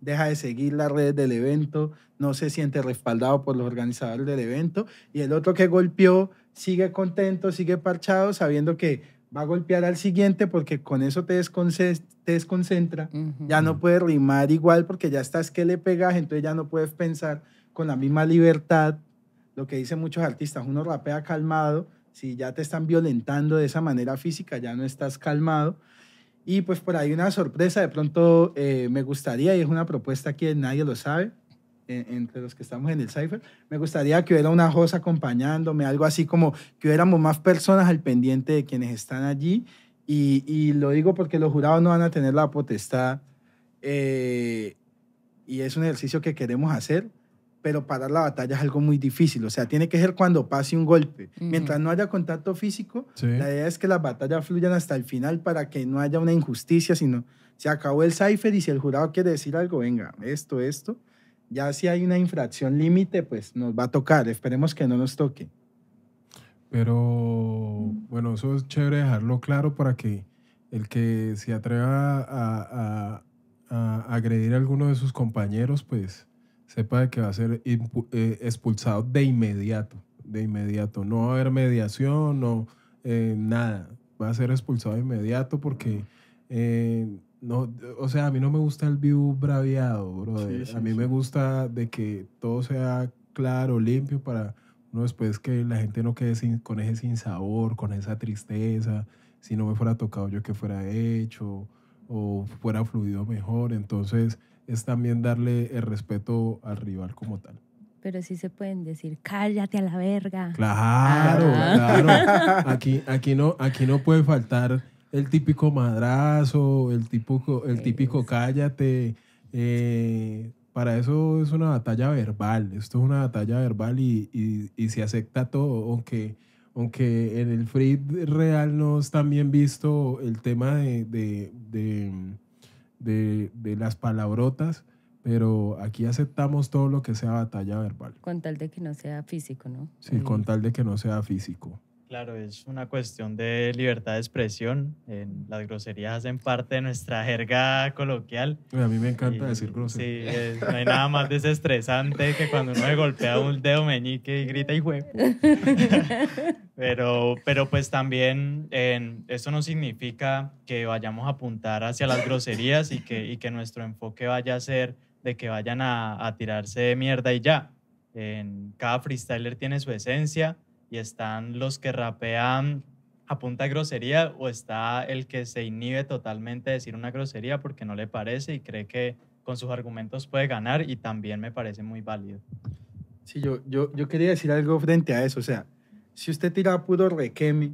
deja de seguir las redes del evento, no se siente respaldado por los organizadores del evento, y el otro que golpeó sigue contento, sigue parchado, sabiendo que va a golpear al siguiente porque con eso te, desconcentra, ya no puedes rimar igual porque ya estás que le pegas, entonces ya no puedes pensar con la misma libertad, lo que dicen muchos artistas, uno rapea calmado, si ya te están violentando de esa manera física, ya no estás calmado. Y pues por ahí una sorpresa, de pronto eh, me gustaría, y es una propuesta que nadie lo sabe, entre los que estamos en el Cypher, me gustaría que hubiera una host acompañándome, algo así como que hubiéramos más personas al pendiente de quienes están allí. Y, y lo digo porque los jurados no van a tener la potestad. Eh, y es un ejercicio que queremos hacer pero parar la batalla es algo muy difícil. O sea, tiene que ser cuando pase un golpe. Mientras no haya contacto físico, la idea es que las batallas fluyan hasta el final para que no haya una injusticia, sino se acabó el cipher y si el jurado quiere decir algo, venga, esto, esto. Ya si hay una infracción límite, pues nos va a tocar. Esperemos que no nos toque. Pero bueno, eso es chévere dejarlo claro para que el que se atreva a, a, a agredir a alguno de sus compañeros, pues sepa que va a ser eh, expulsado de inmediato, de inmediato. No va a haber mediación, no, eh, nada. Va a ser expulsado de inmediato porque, eh, no, o sea, a mí no me gusta el view braviado, bro. a mí me gusta de que todo sea claro, limpio para uno después que la gente no quede sin, con ese sabor con esa tristeza. Si no me fuera tocado yo que fuera hecho o fuera fluido mejor. Entonces es también darle el respeto al rival como tal. Pero sí se pueden decir, cállate a la verga. Claro, ah. claro. Aquí, aquí, no, aquí no puede faltar el típico madrazo, el típico, el típico cállate. Eh, para eso es una batalla verbal. Esto es una batalla verbal y, y, y se acepta todo, aunque aunque en el free real no es tan bien visto el tema de, de, las palabrotas, pero aquí aceptamos todo lo que sea batalla verbal. Con tal de que no sea físico, ¿no? Sí, con tal de que no sea físico. Claro, es una cuestión de libertad de expresión. En las groserías hacen parte de nuestra jerga coloquial. A mí me encanta decir groserías. Sí, no hay nada más desestresante que cuando uno le golpea un dedo meñique y grita y pero, pues también eso no significa que vayamos a apuntar hacia las groserías y que, nuestro enfoque vaya a ser de que vayan a, tirarse de mierda y ya. En, cada freestyler tiene su esencia y están los que rapean a punta de grosería o está el que se inhibe totalmente de decir una grosería porque no le parece y cree que con sus argumentos puede ganar y también me parece muy válido. Sí, yo, yo, yo quería decir algo frente a eso, o sea, si usted tira puro requeme,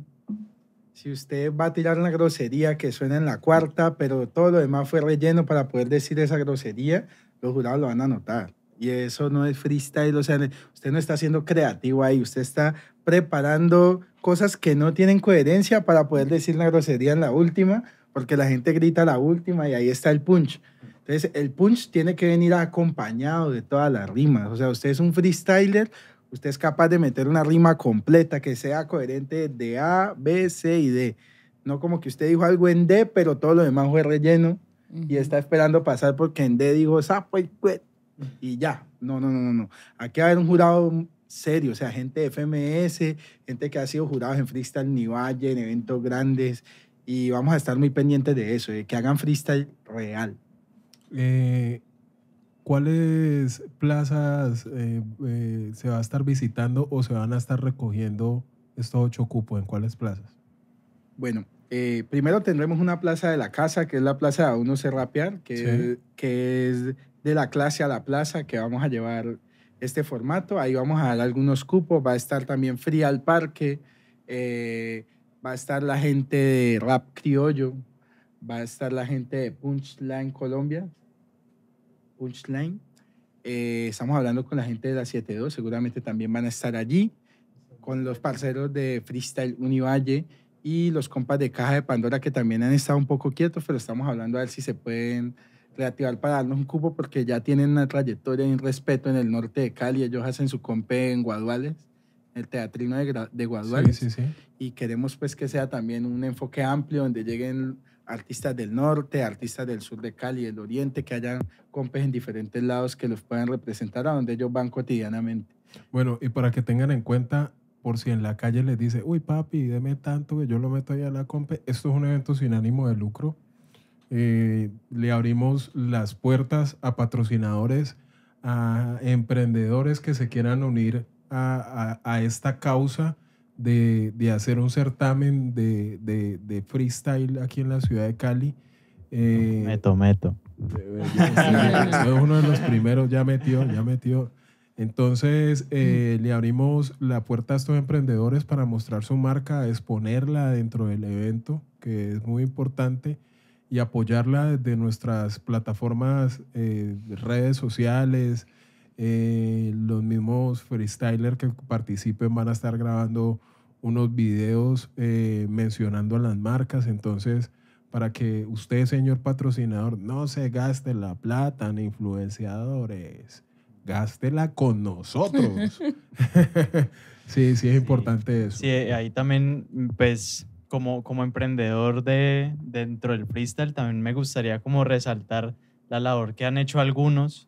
si usted va a tirar una grosería que suena en la cuarta, pero todo lo demás fue relleno para poder decir esa grosería, los jurados lo van a notar. Y eso no es freestyle, o sea, usted no está siendo creativo ahí, usted está preparando cosas que no tienen coherencia para poder decir la grosería en la última, porque la gente grita la última y ahí está el punch. Entonces, el punch tiene que venir acompañado de todas las rimas. O sea, usted es un freestyler, usted es capaz de meter una rima completa que sea coherente de A, B, C y D. No como que usted dijo algo en D, pero todo lo demás fue relleno y está esperando pasar porque en D dijo sapo y y ya. No, no, no, no, no. Aquí va a haber un jurado serio, o sea, gente de FMS, gente que ha sido jurados en freestyle Nivalle, en eventos grandes, y vamos a estar muy pendientes de eso, de que hagan freestyle real. Eh, ¿Cuáles plazas eh, eh, se va a estar visitando o se van a estar recogiendo estos ocho cupos? ¿En cuáles plazas? Bueno, primero tendremos una plaza de la casa, que es la plaza de uno se rapear, que, que es de la clase a la plaza, que vamos a llevar este formato. Ahí vamos a dar algunos cupos. Va a estar también Fría al Parque. Eh, va a estar la gente de Rap Criollo. Va a estar la gente de Punchline Colombia. Punchline. Eh, estamos hablando con la gente de la 72. Seguramente también van a estar allí. Con los parceros de Freestyle Univalle y los compas de Caja de Pandora que también han estado un poco quietos, pero estamos hablando a ver si se pueden reactivar para darnos un cubo porque ya tienen una trayectoria y un respeto en el norte de Cali. Ellos hacen su compé en Guaduales, el teatrino de, Guaduales. Y queremos pues que sea también un enfoque amplio donde lleguen artistas del norte, artistas del sur de Cali, del oriente, que hayan compes en diferentes lados que los puedan representar a donde ellos van cotidianamente. Bueno, y para que tengan en cuenta, por si en la calle les dice, uy papi, deme tanto que yo lo meto ahí a la compé. esto es un evento sin ánimo de lucro le abrimos las puertas a patrocinadores, a emprendedores que se quieran unir a, esta causa de, hacer un certamen de, freestyle aquí en la ciudad de Cali. Eh, meto, meto. uno de los primeros, ya metió, ya metió. Entonces le abrimos la puerta a estos emprendedores para mostrar su marca, exponerla dentro del evento, que es muy importante y apoyarla desde nuestras plataformas, eh, redes sociales. Eh, los mismos freestyler que participen van a estar grabando unos videos eh, mencionando a las marcas. Entonces, para que usted, señor patrocinador, no se gaste la plata en influenciadores. Gástela con nosotros. sí, sí, es importante eso. Sí, ahí también, pues, como, emprendedor de, dentro del freestyle, también me gustaría como resaltar la labor que han hecho algunos,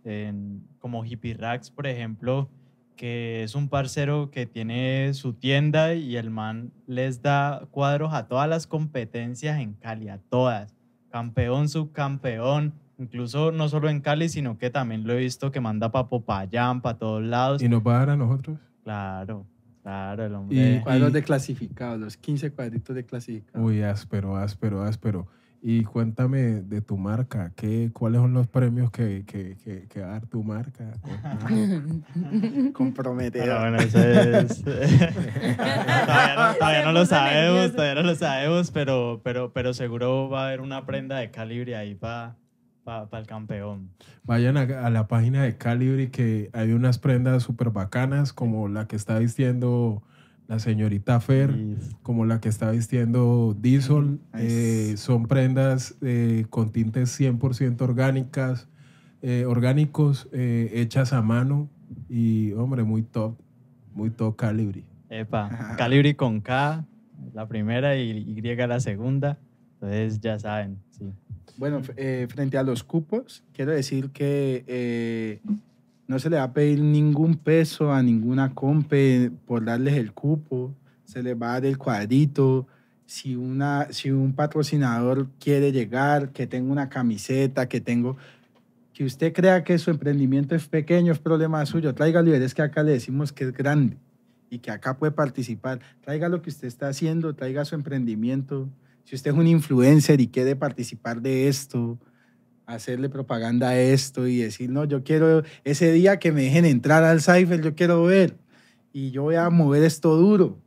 como Hippie Racks, por ejemplo, que es un parcero que tiene su tienda y el man les da cuadros a todas las competencias en Cali, a todas, campeón, subcampeón, incluso no solo en Cali, sino que también lo he visto que manda para Popayán, para todos lados. ¿Y nos va a nosotros? Claro. Claro, el hombre. Y, cuadros de clasificados, los 15 cuadritos de clasificados. Uy, áspero, áspero, áspero. Y cuéntame de tu marca, ¿qué, ¿cuáles son los premios que, va a dar tu marca? Comprometido. todavía, no, lo sabemos, todavía no lo sabemos, pero, pero, pero seguro va a haber una prenda de calibre ahí para para el campeón. Vayan a, la página de Calibri que hay unas prendas súper bacanas, como la que está vistiendo la señorita Fer, como la que está vistiendo Diesel. Eh, son prendas eh, con tintes 100% orgánicas, eh, orgánicos, hechas a mano y, hombre, muy top, muy top Calibri. Epa, Calibri con K, la primera y Y la segunda. Entonces ya saben, bueno, eh, frente a los cupos, quiero decir que eh, no se le va a pedir ningún peso a ninguna compe por darles el cupo, se le va a dar el cuadrito. Si, una, si un patrocinador quiere llegar, que tenga una camiseta, que tengo, que usted crea que su emprendimiento es pequeño, es problema suyo, tráigalo y es que acá le decimos que es grande y que acá puede participar. Traiga lo que usted está haciendo, traiga su emprendimiento, si usted es un influencer y quiere participar de esto, hacerle propaganda a esto y decir, no, yo quiero ese día que me dejen entrar al Cypher, yo quiero ver y yo voy a mover esto duro.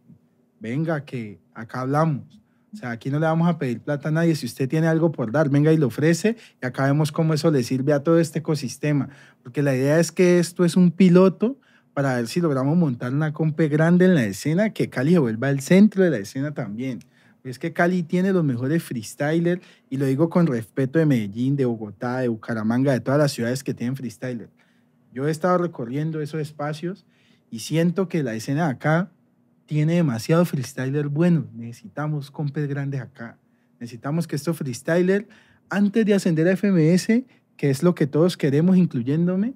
Venga, que acá hablamos. O sea, aquí no le vamos a pedir plata a nadie. Si usted tiene algo por dar, venga y lo ofrece y acá vemos cómo eso le sirve a todo este ecosistema. Porque la idea es que esto es un piloto para ver si logramos montar una compe grande en la escena, que Cali vuelva al centro de la escena también. Es que Cali tiene los mejores freestylers y lo digo con respeto de Medellín, de Bogotá, de Bucaramanga, de todas las ciudades que tienen freestylers. Yo he estado recorriendo esos espacios y siento que la escena acá tiene demasiado freestyler bueno. Necesitamos compes grandes acá. Necesitamos que estos freestylers, antes de ascender a FMS, que es lo que todos queremos, incluyéndome,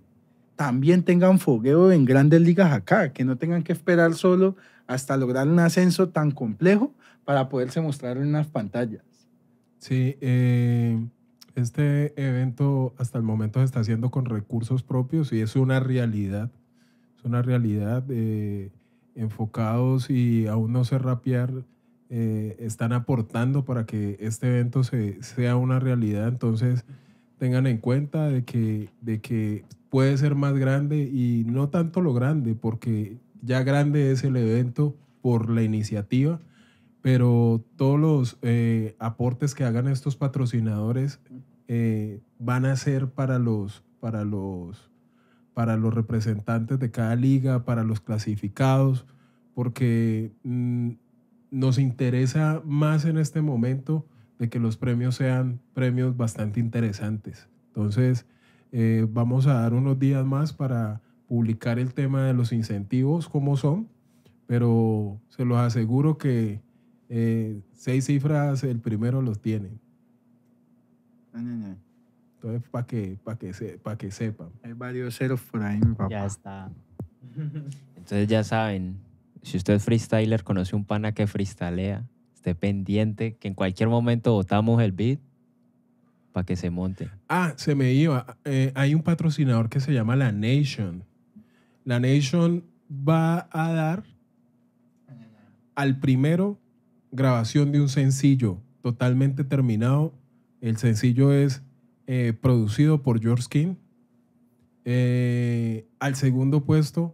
también tengan fogueo en grandes ligas acá, que no tengan que esperar solo hasta lograr un ascenso tan complejo para poderse mostrar en las pantallas. Sí, eh, este evento hasta el momento se está haciendo con recursos propios y es una realidad. Es una realidad. Eh, enfocados y aún no sé rapear, eh, están aportando para que este evento se, sea una realidad. Entonces, tengan en cuenta de que, de que puede ser más grande y no tanto lo grande, porque ya grande es el evento por la iniciativa, pero todos los eh, aportes que hagan estos patrocinadores eh, van a ser para los, para, los, para los representantes de cada liga, para los clasificados, porque mm, nos interesa más en este momento de que los premios sean premios bastante interesantes. Entonces, eh, vamos a dar unos días más para publicar el tema de los incentivos, cómo son, pero se los aseguro que eh, seis cifras, el primero los tiene. Mm. Entonces, para que, para que, se, que sepan. Hay varios ceros por ahí, papá. Ya está. Entonces, ya saben, si usted es freestyler, conoce un pana que freestalea, esté pendiente que en cualquier momento botamos el beat para que se monte. Ah, se me iba. Eh, hay un patrocinador que se llama La Nation. La Nation va a dar al primero grabación de un sencillo totalmente terminado. El sencillo es eh, producido por George King. Eh, al segundo puesto,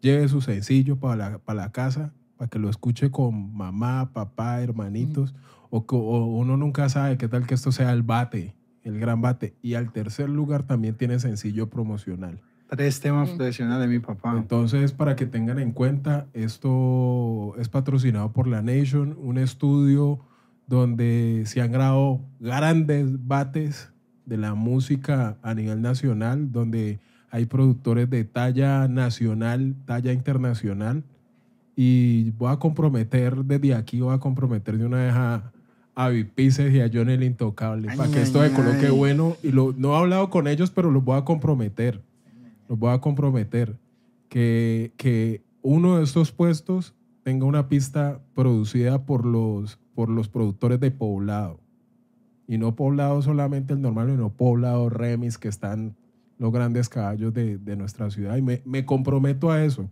lleve su sencillo para la, para la casa, para que lo escuche con mamá, papá, hermanitos. o, uno nunca sabe qué tal que esto sea el bate, el gran bate. Y al tercer lugar también tiene sencillo promocional. Tres temas profesionales de mi papá. Entonces, para que tengan en cuenta, esto es patrocinado por La Nation, un estudio donde se han grabado grandes bates de la música a nivel nacional, donde hay productores de talla nacional, talla internacional. Y voy a comprometer desde aquí, voy a comprometer de una vez a, a Vipices y a John el Intocable, para que esto se coloque bueno. Y no he hablado con ellos, pero los voy a comprometer los voy a comprometer que, que uno de estos puestos tenga una pista producida por los, por los productores de poblado. Y no poblado solamente el normal, sino poblado remis que están los grandes caballos de, nuestra ciudad. Y me, comprometo a eso,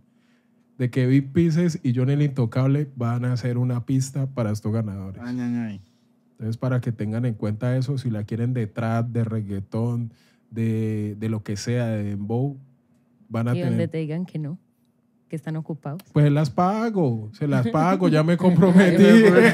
de que Big Pieces y Johnny el Intocable van a hacer una pista para estos ganadores. Entonces, para que tengan en cuenta eso, si la quieren de trap, de reggaetón, de, lo que sea, de Dembow, van a y tener... te digan que no, que están ocupados. Pues las pago, se las pago, ya me comprometí. Pues.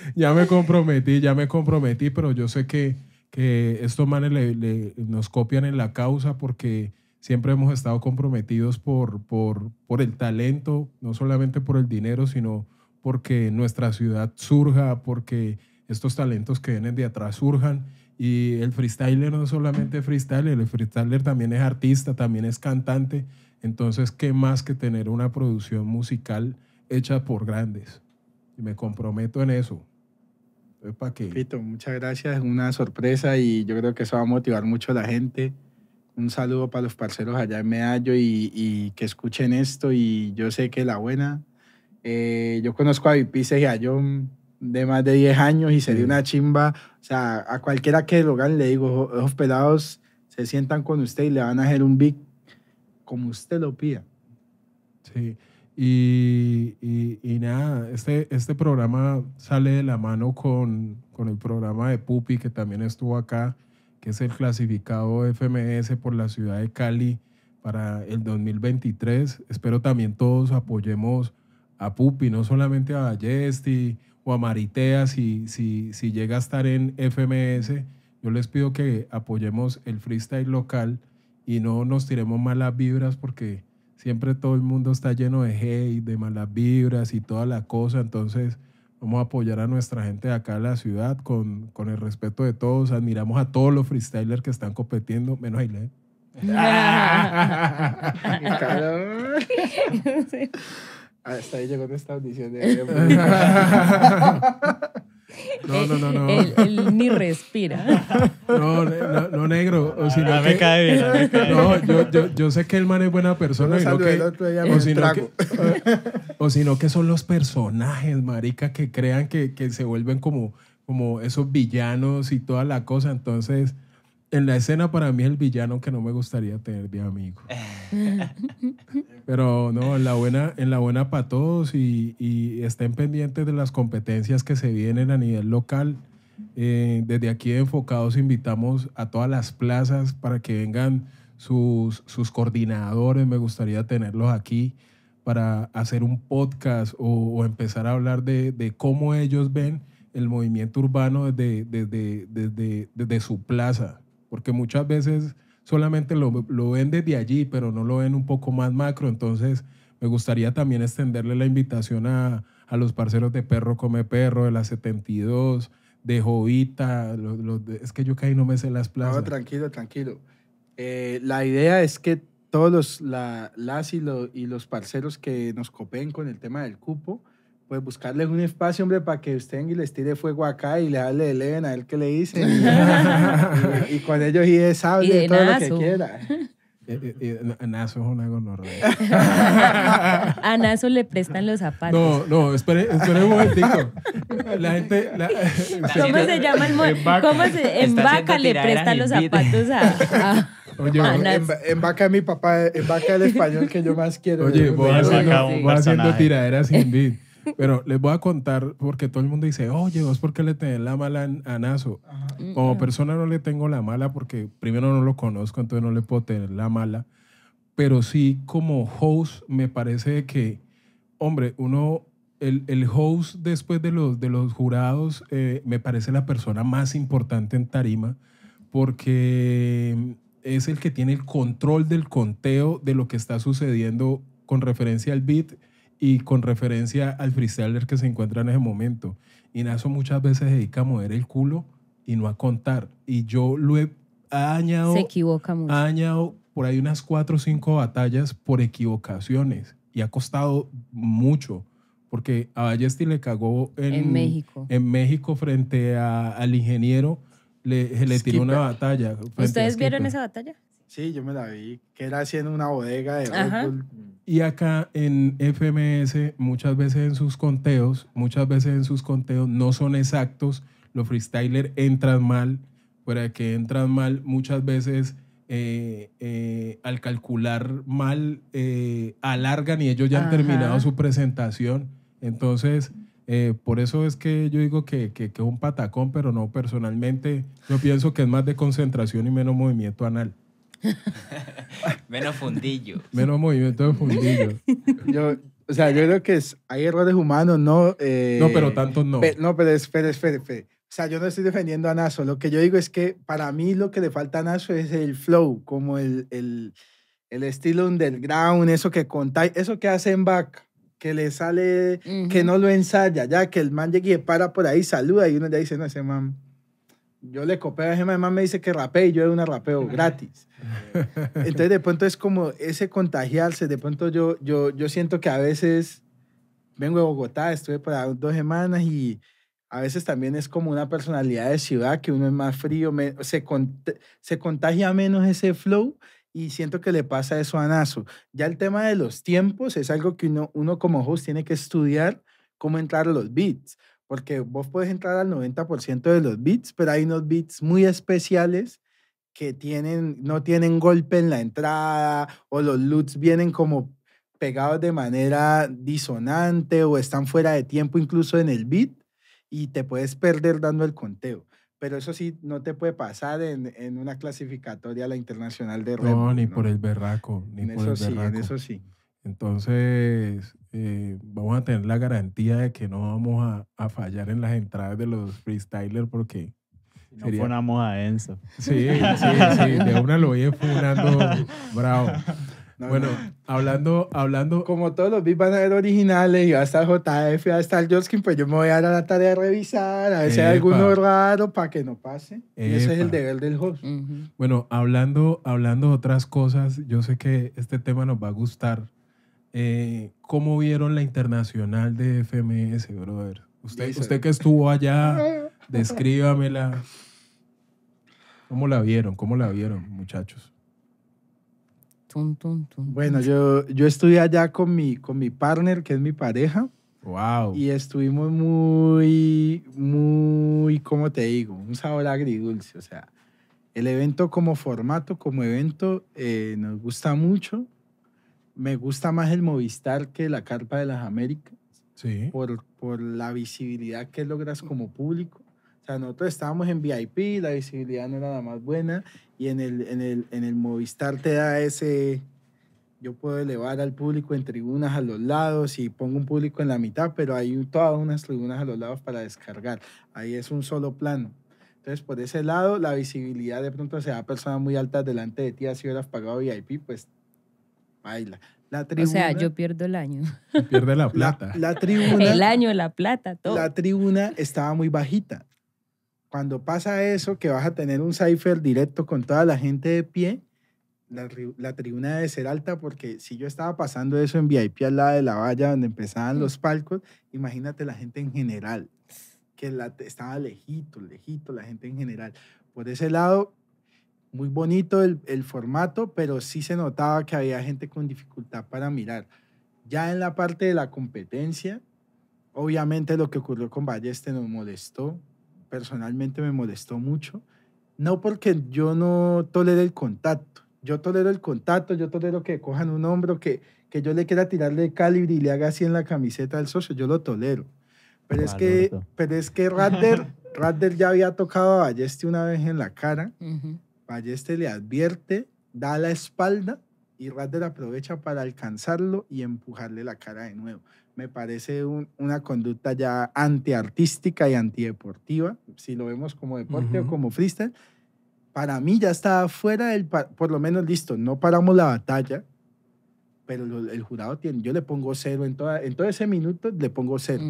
ya me comprometí, ya me comprometí, pero yo sé que, que estos manes le, le, nos copian en la causa porque siempre hemos estado comprometidos por, por, por el talento, no solamente por el dinero, sino porque nuestra ciudad surja, porque estos talentos que vienen de atrás surjan y el freestyler no solamente freestyler, el freestyler también es artista, también es cantante. Entonces, ¿qué más que tener una producción musical hecha por grandes? Y me comprometo en eso. ¿para qué? Pito, muchas gracias. Es Una sorpresa y yo creo que eso va a motivar mucho a la gente. Un saludo para los parceros allá en Medallo y, y que escuchen esto. Y yo sé que la buena. Eh, yo conozco a Vipice y a John de más de 10 años y se dio una chimba. O sea, a cualquiera que lo gane le digo, esos pelados se sientan con usted y le van a hacer un big como usted lo pida. Sí, y, y, nada, este, este programa sale de la mano con, con el programa de Pupi, que también estuvo acá, que es el clasificado FMS por la ciudad de Cali para el 2023. Espero también todos apoyemos a Pupi, no solamente a Jesty o a Maritea, si, si, si llega a estar en FMS, yo les pido que apoyemos el freestyle local y no nos tiremos malas vibras porque siempre todo el mundo está lleno de hate, de malas vibras y toda la cosa. Entonces, vamos a apoyar a nuestra gente de acá en la ciudad con, con el respeto de todos. Admiramos a todos los freestylers que están compitiendo, menos a Hasta ahí llegó esta audición de... No, no, no, no. Él, ni respira. No, no, no negro. O sino ah, que, me cae bien. cae no, Yo, yo, yo, sé que el man es buena persona. o, sino que, o, sino que, son los personajes, marica, que crean que, que se vuelven como, como esos villanos y toda la cosa. Entonces, en la escena para mí el villano que no me gustaría tener de amigo. Pero no, en la buena, en la buena para todos y, estén pendientes de las competencias que se vienen a nivel local. Eh, desde aquí Enfocados invitamos a todas las plazas para que vengan sus, sus coordinadores. Me gustaría tenerlos aquí para hacer un podcast o, empezar a hablar de, cómo ellos ven el movimiento urbano desde, desde, desde, desde, su plaza porque muchas veces solamente lo, lo ven desde allí, pero no lo ven un poco más macro. Entonces, me gustaría también extenderle la invitación a, los parceros de Perro Come Perro, de la 72, de Jovita. es que yo caí no me sé las plazas. No, tranquilo, tranquilo. Eh, la idea es que todos los, las y, y los parceros que nos copen con el tema del cupo, pues buscarle un espacio, hombre, para que usted y les tire fuego acá y le hable de a él que le dice. y, con ellos y todo lo que quiera. Anazo es una gonorrea. a Naso le prestan los zapatos. No, no, espere, espere un momentito. La gente. ¿Cómo se llama el ¿Cómo se, En vaca le prestan los zapatos a, Oye, en, vaca mi papá, en vaca el español que yo más quiero. Oye, voy haciendo, tiraderas sin beat. Pero les voy a contar, porque todo el mundo dice, oye, vos, ¿por qué le tenés la mala a Naso? Como persona no le tengo la mala porque primero no lo conozco, entonces no le puedo tener la mala. Pero sí, como host, me parece que, hombre, uno, el, el host después de los, de los jurados, eh, me parece la persona más importante en tarima porque es el que tiene el control del conteo de lo que está sucediendo con referencia al beat y con referencia al freestyler que se encuentra en ese momento. Y muchas veces dedica a mover el culo y no a contar. Y yo lo he añado. Se equivoca mucho. Ha añado por ahí unas cuatro o cinco batallas por equivocaciones. Y ha costado mucho. Porque a Ballesti le cagó en, en México. En México frente al ingeniero. Le, le tiró una batalla. ¿Ustedes vieron esa batalla? Sí, yo me la vi, que era haciendo una bodega de Y acá en FMS, muchas veces en sus conteos, muchas veces en sus conteos no son exactos, los freestyler entran mal, fuera que entran mal, muchas veces eh, eh, al calcular mal eh, alargan y ellos ya han terminado su presentación. Entonces, por eso es que yo digo que es un patacón, pero no personalmente, yo pienso que es más de concentración y menos movimiento anal. Menos fundillo. Menos movimiento de fundillo. Yo, o sea, yo creo que es, hay errores humanos, ¿no? Eh, no, pero tanto no. no, pero espere, espere, O sea, yo no estoy defendiendo a Naso. Lo que yo digo es que para mí lo que le falta a Naso es el flow, como el, el, el estilo underground, eso que contáis, eso que hace en back, que le sale, que no lo ensaya, ya que el man llegue para por ahí, saluda y uno ya dice, no, ese man yo le copé a Gemma, además me dice que rapeé y yo era una rapeo gratis. Entonces, de pronto es como ese contagiarse. De pronto yo, yo, yo siento que a veces vengo de Bogotá, estuve para dos semanas y a veces también es como una personalidad de ciudad que uno es más frío, se, se contagia menos ese flow y siento que le pasa eso a Naso. Ya el tema de los tiempos es algo que uno, uno como host tiene que estudiar cómo entrar a los beats porque vos puedes entrar al 90% de los beats, pero hay unos beats muy especiales que tienen, no tienen golpe en la entrada o los loots vienen como pegados de manera disonante o están fuera de tiempo incluso en el beat y te puedes perder dando el conteo. Pero eso sí, no te puede pasar en, en una clasificatoria a la internacional de rock. No, ni por el berraco. Ni en eso sí, en eso sí. Entonces, eh, vamos a tener la garantía de que no vamos a, fallar en las entradas de los freestylers porque... no sería... a Enzo. Sí, sí, sí. De una lo voy funando bravo. bueno, hablando, hablando. Como todos los beats van a ser originales y va a estar JF, va a estar Joskin, pues yo me voy a dar la tarea de revisar, a ver si hay alguno raro para que no pase. ese es el deber del host. Bueno, hablando, hablando de otras cosas, yo sé que este tema nos va a gustar eh, ¿cómo vieron la internacional de FMS, brother? Usted, usted que estuvo allá, descríbamela. ¿Cómo la vieron? ¿Cómo la vieron, muchachos? bueno, yo, yo estuve allá con mi, con mi partner, que es mi pareja. Wow. Y estuvimos muy, muy, ¿cómo te digo? Un sabor agridulce. O sea, el evento como formato, como evento, eh, nos gusta mucho me gusta más el Movistar que la Carpa de las Américas. Sí. Por, la visibilidad que logras como público. O sea, nosotros estábamos en VIP, la visibilidad no era la más buena, y en el, en el, Movistar te da ese, yo puedo elevar al público en tribunas a los lados y pongo un público en la mitad, pero hay todas unas tribunas a los lados para descargar. Ahí es un solo plano. Entonces, por ese lado, la visibilidad de pronto se da a personas muy altas delante de ti, si hubieras pagado VIP, pues Baila. La tribuna, o sea, yo pierdo el año. Pierde la plata. La, tribuna, el año, la plata, todo. La tribuna estaba muy bajita. Cuando pasa eso, que vas a tener un cipher directo con toda la gente de pie, la, tribuna debe ser alta porque si yo estaba pasando eso en VIP al lado de la valla donde empezaban los palcos, imagínate la gente en general, que la, estaba lejito, lejito la gente en general. Por ese lado, muy bonito el, el, formato, pero sí se notaba que había gente con dificultad para mirar. Ya en la parte de la competencia, obviamente lo que ocurrió con Balleste nos molestó, personalmente me molestó mucho, no porque yo no tolere el contacto, yo tolero el contacto, yo tolero que cojan un hombro, que, que yo le quiera tirarle calibre y le haga así en la camiseta al socio, yo lo tolero. Pero es, que, pero es que Radder, Radder ya había tocado a Balleste una vez en la cara. Uh Ballester le advierte, da la espalda y Rader aprovecha para alcanzarlo y empujarle la cara de nuevo. Me parece una conducta ya antiartística y antideportiva, si lo vemos como deporte o como freestyle. Para mí ya está fuera del, por lo menos listo, no paramos la batalla, pero el jurado tiene, yo le pongo cero en, toda, en todo ese minuto, le pongo cero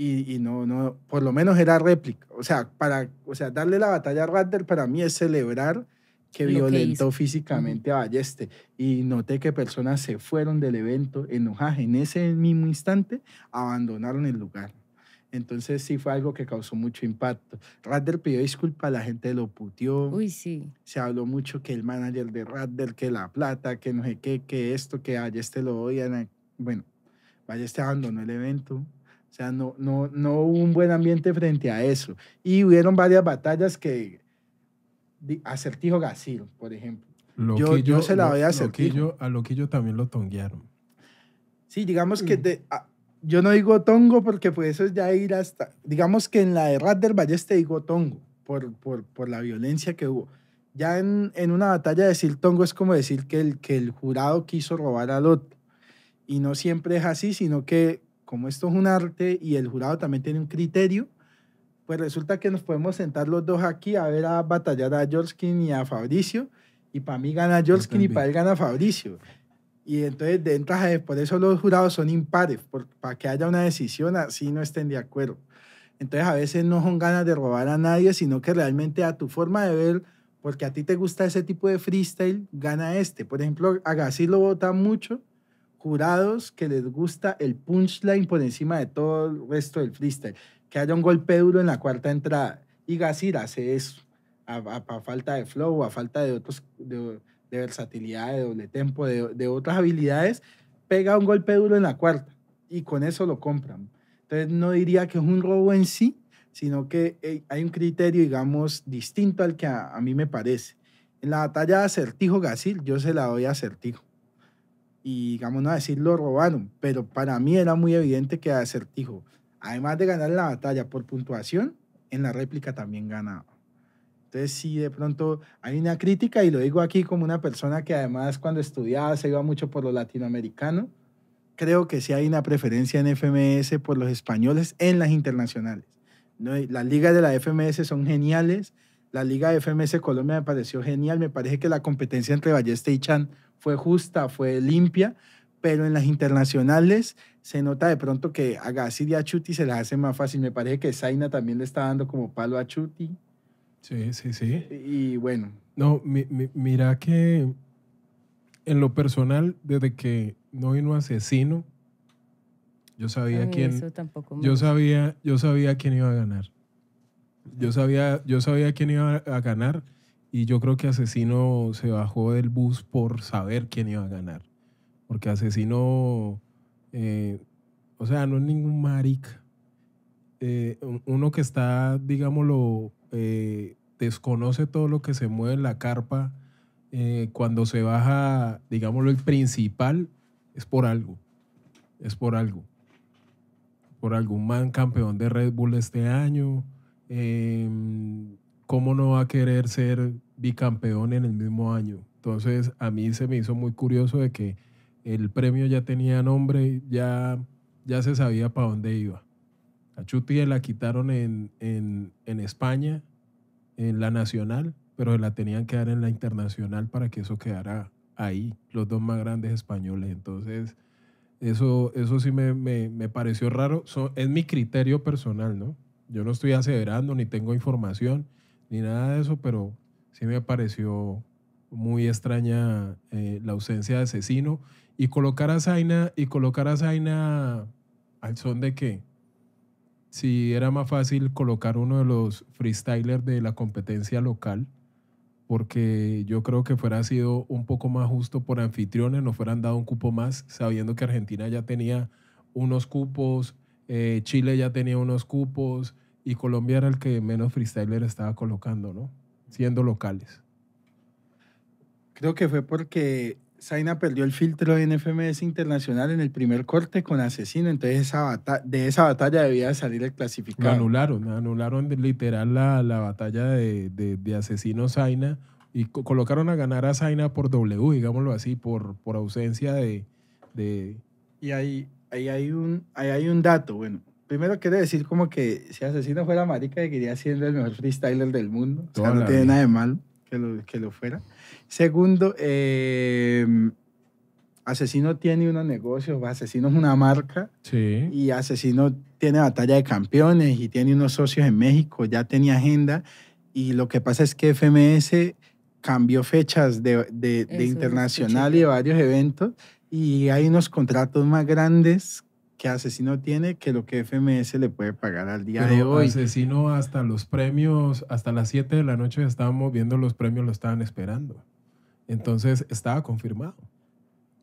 y, no, no, por lo menos era réplica. O sea, para, o sea, darle la batalla a Radder para mí es celebrar que violentó físicamente a Balleste. Y noté que personas se fueron del evento enojadas. En ese mismo instante abandonaron el lugar. Entonces sí fue algo que causó mucho impacto. Radder pidió disculpas, la gente lo putió Uy, sí. Se habló mucho que el manager de Radder, que la plata, que no sé qué, que esto, que Balleste lo odian. Bueno, Balleste abandonó el evento, o sea, no, no, no hubo un buen ambiente frente a eso. Y hubieron varias batallas que... Acertijo Gasil, por ejemplo. yo, se la voy a Acertijo. a Loquillo también lo tonguearon. Sí, digamos que... Mm. Ah, yo no digo tongo porque pues eso es ya ir hasta... Digamos que en la de Rat del te digo tongo por, por, por la violencia que hubo. Ya en, en, una batalla decir tongo es como decir que el, que el jurado quiso robar al otro. Y no siempre es así, sino que como esto es un arte y el jurado también tiene un criterio, pues resulta que nos podemos sentar los dos aquí a ver a batallar a Jorskin y a Fabricio, y para mí gana Jorskin y para él gana Fabricio. Y entonces, de por eso los jurados son impares, para que haya una decisión así no estén de acuerdo. Entonces, a veces no son ganas de robar a nadie, sino que realmente a tu forma de ver, porque a ti te gusta ese tipo de freestyle, gana este. Por ejemplo, a lo vota mucho jurados que les gusta el punchline por encima de todo el resto del freestyle. Que haya un golpe duro en la cuarta entrada. Y Gazir hace eso. A, falta de flow, a falta de otros de, versatilidad, de doble tempo, de, otras habilidades, pega un golpe duro en la cuarta y con eso lo compran. Entonces no diría que es un robo en sí, sino que hay un criterio, digamos, distinto al que a, mí me parece. En la batalla de acertijo Gasil, yo se la doy a acertijo y digamos no a decirlo robaron, pero para mí era muy evidente que Acertijo, además de ganar la batalla por puntuación, en la réplica también ganaba. Entonces sí, de pronto hay una crítica y lo digo aquí como una persona que además cuando estudiaba se iba mucho por lo latinoamericano. Creo que sí hay una preferencia en FMS por los españoles en las internacionales. ¿No? Las ligas de la FMS son geniales. La liga de FMS Colombia me pareció genial. Me parece que la competencia entre Ballesta y Chan fue justa, fue limpia, pero en las internacionales se nota de pronto que a y a Chuti se la hace más fácil. Me parece que Zaina también le está dando como palo a Chuti. Sí, sí, sí. Y bueno. No, mira que en lo personal, desde que no vino asesino, yo sabía quién. yo sabía, yo sabía quién iba a ganar. Yo sabía, yo sabía quién iba a ganar y yo creo que Asesino se bajó del bus por saber quién iba a ganar. Porque Asesino, eh, o sea, no es ningún maric. Eh, uno que está, digámoslo, eh, desconoce todo lo que se mueve en la carpa. cuando se baja, digámoslo, el principal, es por algo. Es por algo. Por algún man campeón de Red Bull este año. Em, ¿cómo no va a querer ser bicampeón en el mismo año? Entonces, a mí se me hizo muy curioso de que el premio ya tenía nombre, ya, ya se sabía para dónde iba. A Chuti la quitaron en, España, en la nacional, pero la tenían que dar en la internacional para que eso quedara ahí, los dos más grandes españoles. Entonces, eso, eso sí me, pareció raro. es mi criterio personal, ¿no? Yo no estoy aseverando ni tengo información ni nada de eso, pero sí me pareció muy extraña eh, la ausencia de asesino. Y colocar a Zaina, y colocar a Zaina al son de que Si era más fácil colocar uno de los freestylers de la competencia local, porque yo creo que fuera sido un poco más justo por anfitriones, nos fueran dado un cupo más, sabiendo que Argentina ya tenía unos cupos, eh, Chile ya tenía unos cupos, y Colombia era el que menos freestyler estaba colocando, ¿no? Siendo locales. Creo que fue porque Zaina perdió el filtro en FMS Internacional en el primer corte con Asesino, entonces esa de esa batalla debía salir el clasificado. anularon, anularon literal la, batalla de, Asesino Zaina y colocaron a ganar a Zaina por W, digámoslo así, por, por ausencia de, Y hay un, ahí hay un dato, bueno, primero quiero decir como que si Asesino fuera marica, seguiría siendo el mejor freestyler del mundo. O sea, no tiene nada de mal que lo, que lo fuera. Segundo, em, Asesino tiene unos negocios, Asesino es una marca. Sí. Y Asesino tiene batalla de campeones y tiene unos socios en México, ya tenía agenda. Y lo que pasa es que FMS cambió fechas de, de, de internacional y de varios eventos. Y hay unos contratos más grandes que asesino tiene que lo que FMS le puede pagar al día de hoy. Asesino hasta los premios, hasta las 7 de la noche estábamos viendo los premios, lo estaban esperando. Entonces estaba confirmado.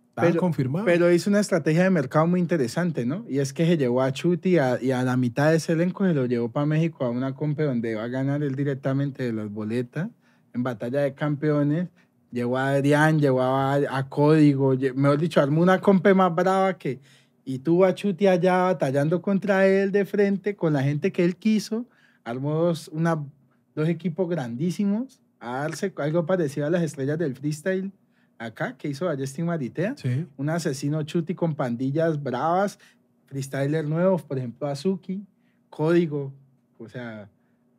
Estaba pero, confirmado. Pero hizo una estrategia de mercado muy interesante, ¿no? Y es que se llevó a Chuti y a la mitad de ese elenco se lo llevó para México a una compe donde va a ganar él directamente de las boletas en batalla de campeones. Llevó a Adrián, llevó a, a Código, mejor dicho, armó una compe más brava que, y a Chuti allá batallando contra él de frente con la gente que él quiso. Armó dos, una, dos equipos grandísimos a algo parecido a las estrellas del freestyle acá que hizo Justin Maritea. Un asesino Chuti con pandillas bravas, freestyler nuevos, por ejemplo, Azuki, Código, o sea,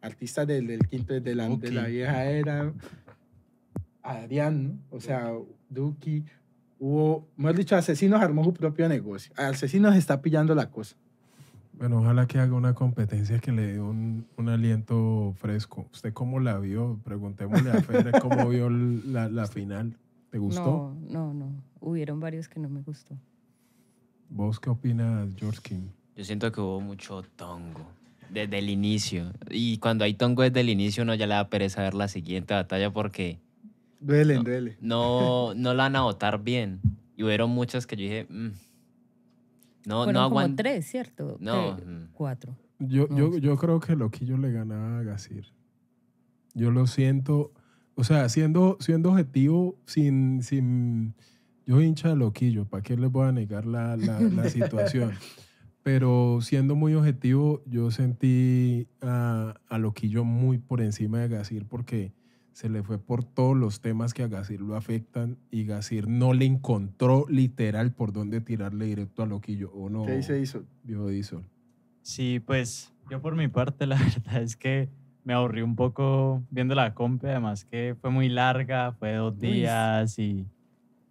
artista del, quinto de la, vieja era. Adrián, o sea, Duki, hubo, has dicho, Asesinos armó su propio negocio. A Asesinos está pillando la cosa. Bueno, ojalá que haga una competencia que le dé un, un aliento fresco. ¿Usted cómo la vio? Preguntémosle a Fede cómo vio la, la, final. ¿Te gustó? No, no, no. Hubieron varios que no me gustó. ¿Vos qué opinas, George King? Yo siento que hubo mucho tongo desde el inicio. Y cuando hay tongo desde el inicio, uno ya le da pereza ver la siguiente batalla porque Duelen, no, No, no la van a votar bien. Y hubieron muchas que yo dije, mm, no, no aguantan. tres, ¿cierto? No. Mm. cuatro. Yo, yo, pues. yo creo que Loquillo le ganaba a Gasir. Yo lo siento, o sea, siendo, siendo objetivo, sin, sin, yo hincha de Loquillo, ¿para qué les voy a negar la, la, situación? Pero siendo muy objetivo, yo sentí a, a, Loquillo muy por encima de Gasir porque se le fue por todos los temas que a Gasir lo afectan y Gasir no le encontró literal por dónde tirarle directo a Loquillo, ¿o no? ¿Qué hizo Isol? Sí, pues yo por mi parte la verdad es que me aburrí un poco viendo la compra, además que fue muy larga, fue dos días y,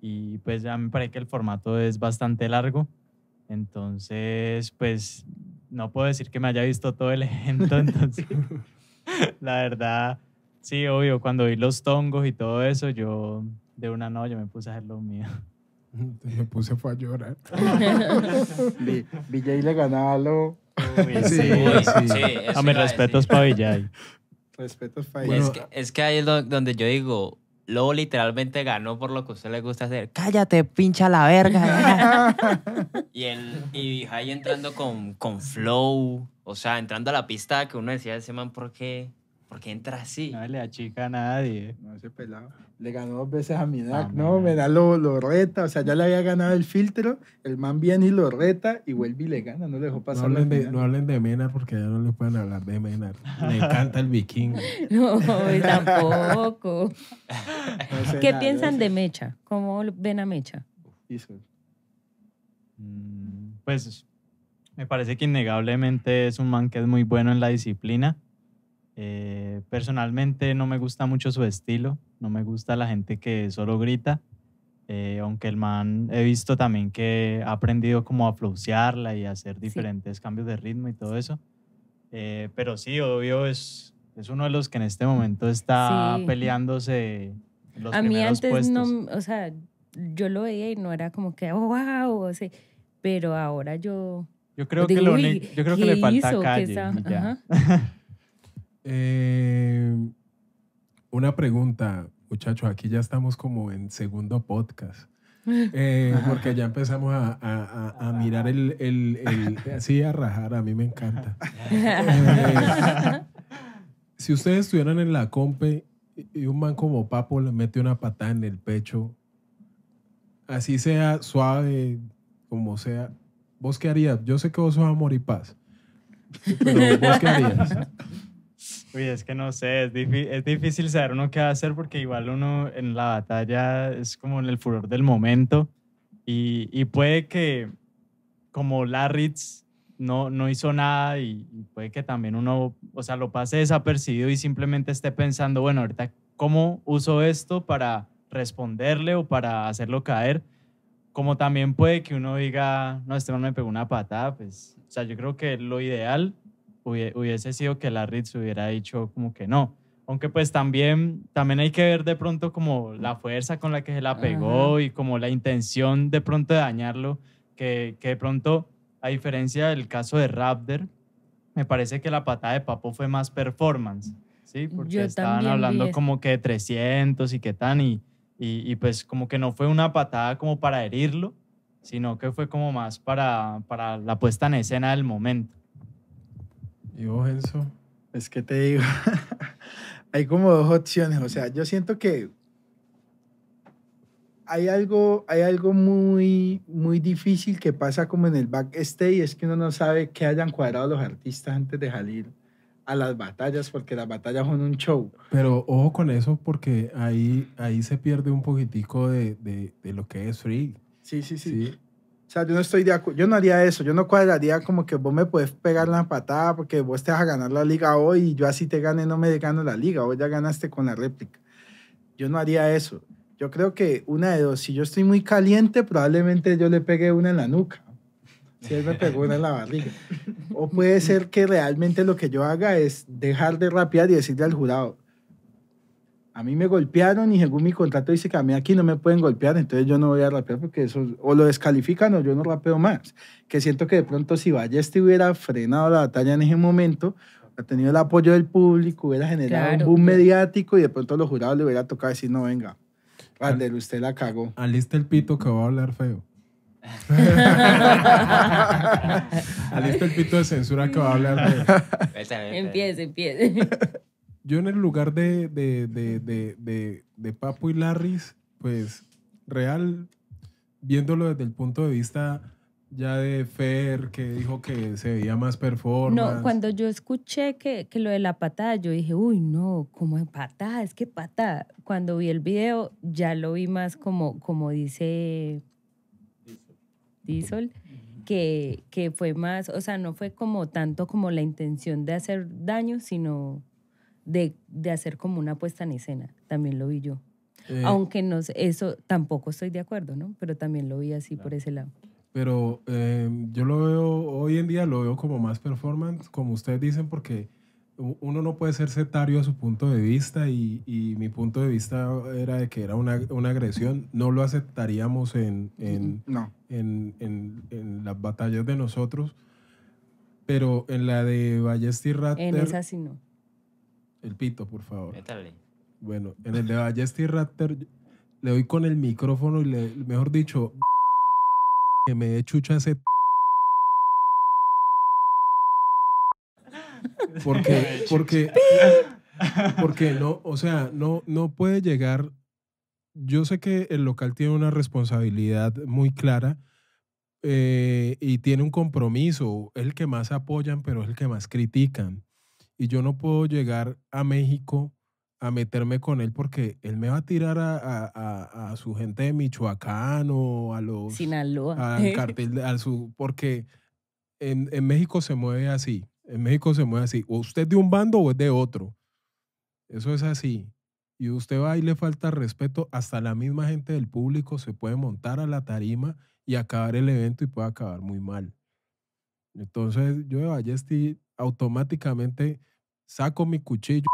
y pues ya me parece que el formato es bastante largo. Entonces, pues no puedo decir que me haya visto todo el evento, entonces la verdad Sí, obvio, cuando vi los tongos y todo eso, yo de una noche me puse a hacer lo mío. Me puse a llorar. Villay le ganaba lo... sí, sí, ah, a mis respetos para Villay. Respetos para Villay. Es, que, es que ahí es donde yo digo, Lobo literalmente ganó por lo que a usted le gusta hacer. Cállate, pincha la verga. y el y entrando con, con flow, o sea, entrando a la pista que uno decía, ese man, ¿por qué? Porque entra así. No le achica a nadie. No, ese pelado. Le ganó dos veces a Midak, ¿no? Mena lo, lo, reta. O sea, ya le había ganado el filtro. El man viene y lo reta y vuelve y le gana. No le dejó pasar. No hablen, de, no hablen de Menar porque ya no le pueden hablar de Menar. Le encanta el vikingo. no, tampoco. ¿Qué piensan de Mecha? ¿Cómo ven a Mecha? Mm, pues me parece que innegablemente es un man que es muy bueno en la disciplina eh, personalmente no me gusta mucho su estilo, no me gusta la gente que solo grita, eh, aunque el man he visto también que ha aprendido como a la y a hacer diferentes cambios de ritmo y todo eso. Eh, pero sí, obvio, es, es uno de los que en este momento está peleándose los a mí antes puestos. No, o sea, yo lo veía y no era como que, wow, o pero ahora yo... Yo creo que, le falta hizo, calle. Eh, una pregunta, muchachos, aquí ya estamos como en segundo podcast. Eh, porque ya empezamos a, mirar el, así a rajar, a mí me encanta. si ustedes estuvieran en la compe y un man como Papo le mete una patada en el pecho, así sea suave, como sea, ¿vos qué harías? Yo sé que vos sos amor y paz, pero ¿vos qué harías? Uy, es que no sé, es, es, difícil saber uno qué hacer porque igual uno en la batalla es como en el furor del momento y, puede que como Larritz no, no hizo nada y, puede que también uno, o sea, lo pase desapercibido y simplemente esté pensando, bueno, ahorita, ¿cómo uso esto para responderle o para hacerlo caer? Como también puede que uno diga, no, este me pegó una patada, pues, o sea, yo creo que lo ideal hubiese sido que la se hubiera dicho como que no. Aunque pues también, también hay que ver de pronto como la fuerza con la que se la pegó y como la intención de pronto de dañarlo, que, de pronto, a diferencia del caso de Raptor, me parece que la patada de Papo fue más performance, ¿sí? Porque estaban hablando como que de 300 y qué tan, y, pues como que no fue una patada como para herirlo, sino que fue como más para, para la puesta en escena del momento. ¿Y vos, eso Es pues, que te digo, hay como dos opciones. O sea, yo siento que hay algo, hay algo muy, muy difícil que pasa como en el backstage, es que uno no sabe qué hayan cuadrado los artistas antes de salir a las batallas, porque las batallas son un show. Pero ojo con eso, porque ahí, ahí se pierde un poquitico de, de lo que es free. sí, sí, sí, o sea, yo no estoy de acuerdo, yo no haría eso, yo no cuadraría como que vos me puedes pegar la patada porque vos te vas a ganar la liga hoy y yo así te gane, no me gano la liga, hoy ya ganaste con la réplica. Yo no haría eso. Yo creo que una de dos, si yo estoy muy caliente, probablemente yo le pegue una en la nuca. Si él me pegó una en la barriga. O puede ser que realmente lo que yo haga es dejar de rapear y decirle al jurado, a mí me golpearon y según mi contrato dice que a mí aquí no me pueden golpear, entonces yo no voy a rapear porque eso o lo descalifican o yo no rapeo más. Que siento que de pronto si Valle hubiera frenado la batalla en ese momento, ha tenido el apoyo del público, hubiera generado un boom mediático y de pronto a los jurados le hubiera tocado decir, no, venga, Valder, usted la cagó. Alista el pito que va a hablar feo. Alista el pito de censura que va a hablar feo. Pues pues. empiece, empiece yo en el lugar de, de, Papo y Larris, pues real, viéndolo desde el punto de vista ya de Fer, que dijo que se veía más performance. No, cuando yo escuché que, lo de la patada, yo dije, uy, no, como patada, es que patada. Cuando vi el video, ya lo vi más como, como dice Diesel, que, que fue más, o sea, no fue como tanto como la intención de hacer daño, sino de, de hacer como una puesta en escena. También lo vi yo. Eh. Aunque no, eso tampoco estoy de acuerdo, ¿no? Pero también lo vi así por ese lado. Pero em, yo lo veo, hoy en día lo veo como más performance, como ustedes dicen, porque uno no puede ser sectario a su punto de vista y, y, mi punto de vista era de que era una, una agresión. No lo aceptaríamos en, en, en, en, las batallas de nosotros, pero en la de Ballester En esa sí no. El pito, por favor. Bueno, en el de Ballester Raptor le doy con el micrófono y le, mejor dicho, que me dé chucha ese. Porque, porque, porque no, o sea, no, no puede llegar. Yo sé que el local tiene una responsabilidad muy clara eh, y tiene un compromiso. Es el que más apoyan, pero es el que más critican y yo no puedo llegar a México a meterme con él porque él me va a tirar a, su gente de Michoacán o a los... Sinaloa. Al cartel, al su, porque en, México se mueve así. En México se mueve así. O usted es de un bando o es de otro. Eso es así. Y usted va y le falta respeto. Hasta la misma gente del público se puede montar a la tarima y acabar el evento y puede acabar muy mal. Entonces, yo de automáticamente saco mi cuchillo.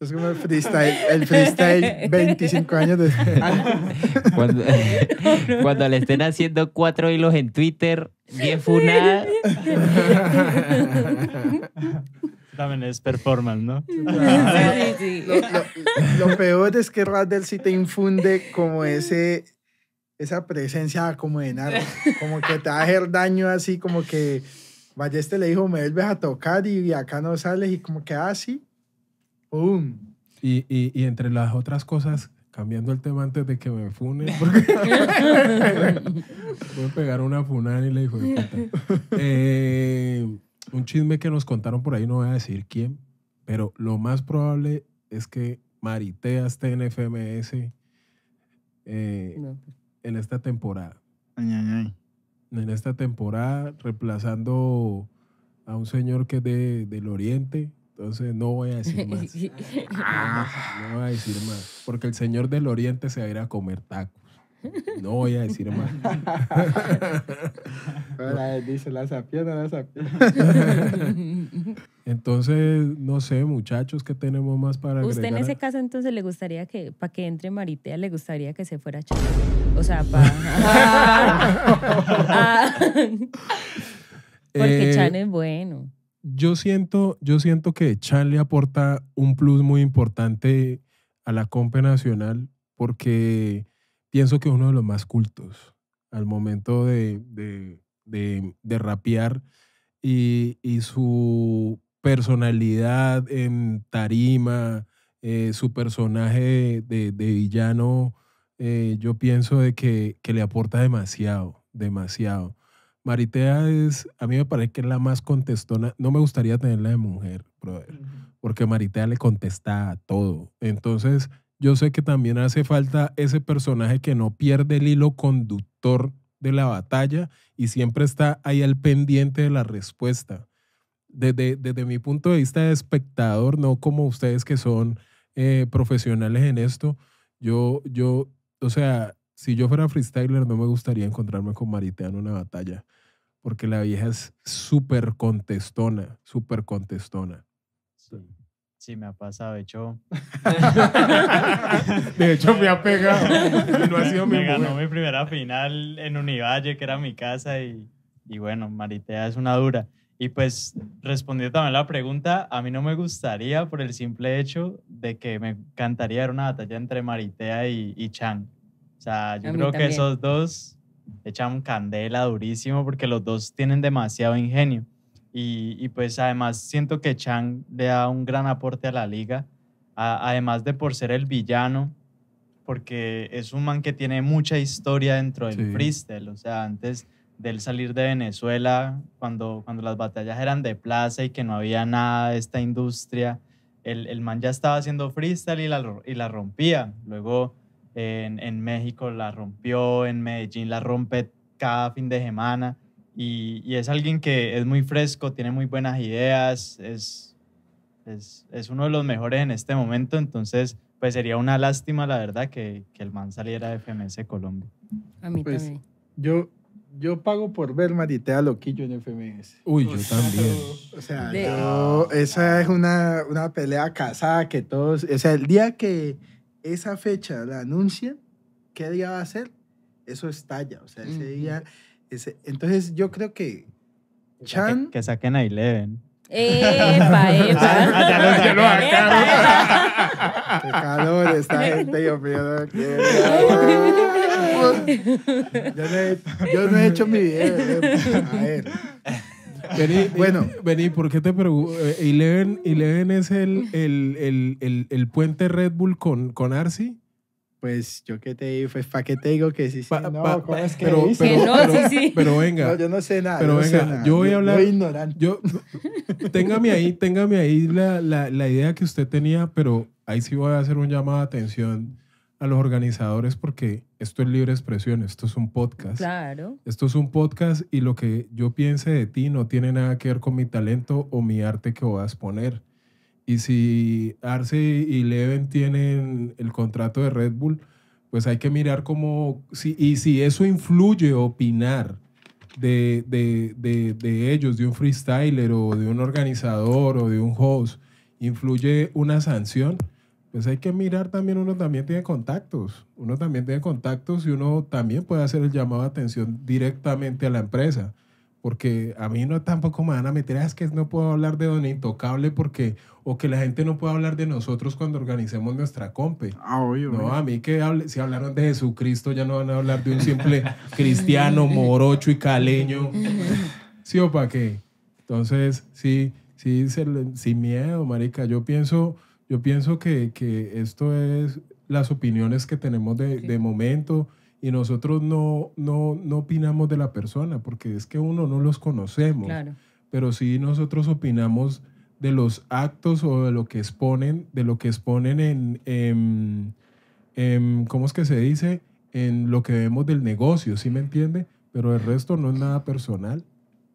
Es como el freestyle, el freestyle 25 años después. Cuando, le estén haciendo cuatro hilos en Twitter, bien funada. También es performance, ¿no? lo, peor es que Radel sí te infunde como ese, esa presencia como de nada, como que te va a hacer daño así, como que Valleste le dijo, me vuelves a tocar y, acá no sales y como que así, ah, Y, entre las otras cosas, cambiando el tema antes de que me funen, voy a pegar una funada y le dijo, eh, un chisme que nos contaron por ahí, no voy a decir quién, pero lo más probable es que Maritea esté en FMS. Eh, pues en esta temporada. En esta temporada, reemplazando a un señor que es de, del Oriente. Entonces no voy a decir más. Ah, no, voy a decir más. Porque el señor del Oriente se va a ir a comer taco. No voy a decir más. dice la sapiena, la sapiena. Entonces, no sé, muchachos, ¿qué tenemos más para agregar? Usted en ese caso, entonces, le gustaría que, para que entre Maritea, le gustaría que se fuera Chan? O sea, para... Ah. porque eh, Chan es bueno. Yo siento, yo siento que Chan le aporta un plus muy importante a la compa Nacional porque pienso que es uno de los más cultos al momento de, de, de, rapear y, su personalidad en tarima, eh, su personaje de, villano, eh, yo pienso de que, le aporta demasiado, demasiado. Maritea es, a mí me parece que es la más contestona. No me gustaría tenerla de mujer, brother, porque Maritea le contesta a todo. Entonces, yo sé que también hace falta ese personaje que no pierde el hilo conductor de la batalla y siempre está ahí al pendiente de la respuesta. Desde, desde mi punto de vista de espectador, no como ustedes que son eh, profesionales en esto, yo, yo, o sea, si yo fuera freestyler no me gustaría encontrarme con Maritea en una batalla, porque la vieja es súper contestona, súper contestona. Sí, me ha pasado. De hecho, de hecho me ha pegado. me ganó mi primera final en Univalle, que era mi casa, y, y bueno, Maritea es una dura. Y pues respondiendo también la pregunta, a mí no me gustaría por el simple hecho de que me encantaría ver una batalla entre Maritea y, y Chan. O sea, yo creo que esos dos echan candela durísimo porque los dos tienen demasiado ingenio. Y, pues además siento que Chang le da un gran aporte a la liga, además de por ser el villano, porque es un man que tiene mucha historia dentro del freestyle, o sea, antes él salir de Venezuela, cuando, cuando las batallas eran de plaza y que no había nada de esta industria, el, el man ya estaba haciendo freestyle y la, y la rompía. Luego en, en México la rompió, en Medellín la rompe cada fin de semana. Y, es alguien que es muy fresco, tiene muy buenas ideas, es, es, es, uno de los mejores en este momento, entonces pues sería una lástima la verdad que, que el man saliera de FMS Colombia. A mí pues, también. Yo, yo pago por ver Maritea Loquillo en FMS. Uy, yo también. O sea, yo, esa es una, una, pelea casada que todos... O sea, el día que esa fecha la anuncian, ¿qué día va a ser? Eso estalla. O sea, ese día entonces yo creo que Chan... Que, saquen a Eleven. Epa, ah, epa. ya lo, este, Qué calor esta gente, Yo no, he, yo no he hecho mi video. A ver. Vení, bueno. Vení, ¿por qué te pregunto? Eh, Eleven, Eleven es el, el, el, el, puente Red Bull con, con Arsi pues yo qué te digo, pues para qué te digo que sí, sí, no, ¿cómo es que pero, venga. yo no sé nada. Pero venga, yo voy a hablar. ignorante. téngame ahí, ahí la, la, idea que usted tenía, pero ahí sí voy a hacer un llamado de atención a los organizadores porque esto es libre expresión, esto es un podcast. Claro. Esto es un podcast y lo que yo piense de ti no tiene nada que ver con mi talento o mi arte que voy a exponer. Y si Arce y Leven tienen el contrato de Red Bull, pues hay que mirar cómo, si, y si eso influye opinar de, de, de, ellos, de un freestyler o de un organizador o de un host, influye una sanción, pues hay que mirar también, uno también tiene contactos, uno también tiene contactos y uno también puede hacer el llamado de atención directamente a la empresa porque a mí no tampoco me van a meter, ah, es que no puedo hablar de Don Intocable porque, o que la gente no pueda hablar de nosotros cuando organicemos nuestra compa. Ah, no, a mí que si hablaron de Jesucristo ya no van a hablar de un simple cristiano, morocho y caleño. ¿Sí o para qué? Entonces, sí, sí, sin miedo, marica. Yo pienso, yo pienso que, esto es las opiniones que tenemos de, de momento y nosotros no, no, no opinamos de la persona, porque es que uno no los conocemos, claro. pero sí nosotros opinamos de los actos o de lo que exponen, de lo que exponen en, en, em, em, ¿cómo es que se dice? En lo que vemos del negocio, ¿sí me entiende? Pero el resto no es nada personal.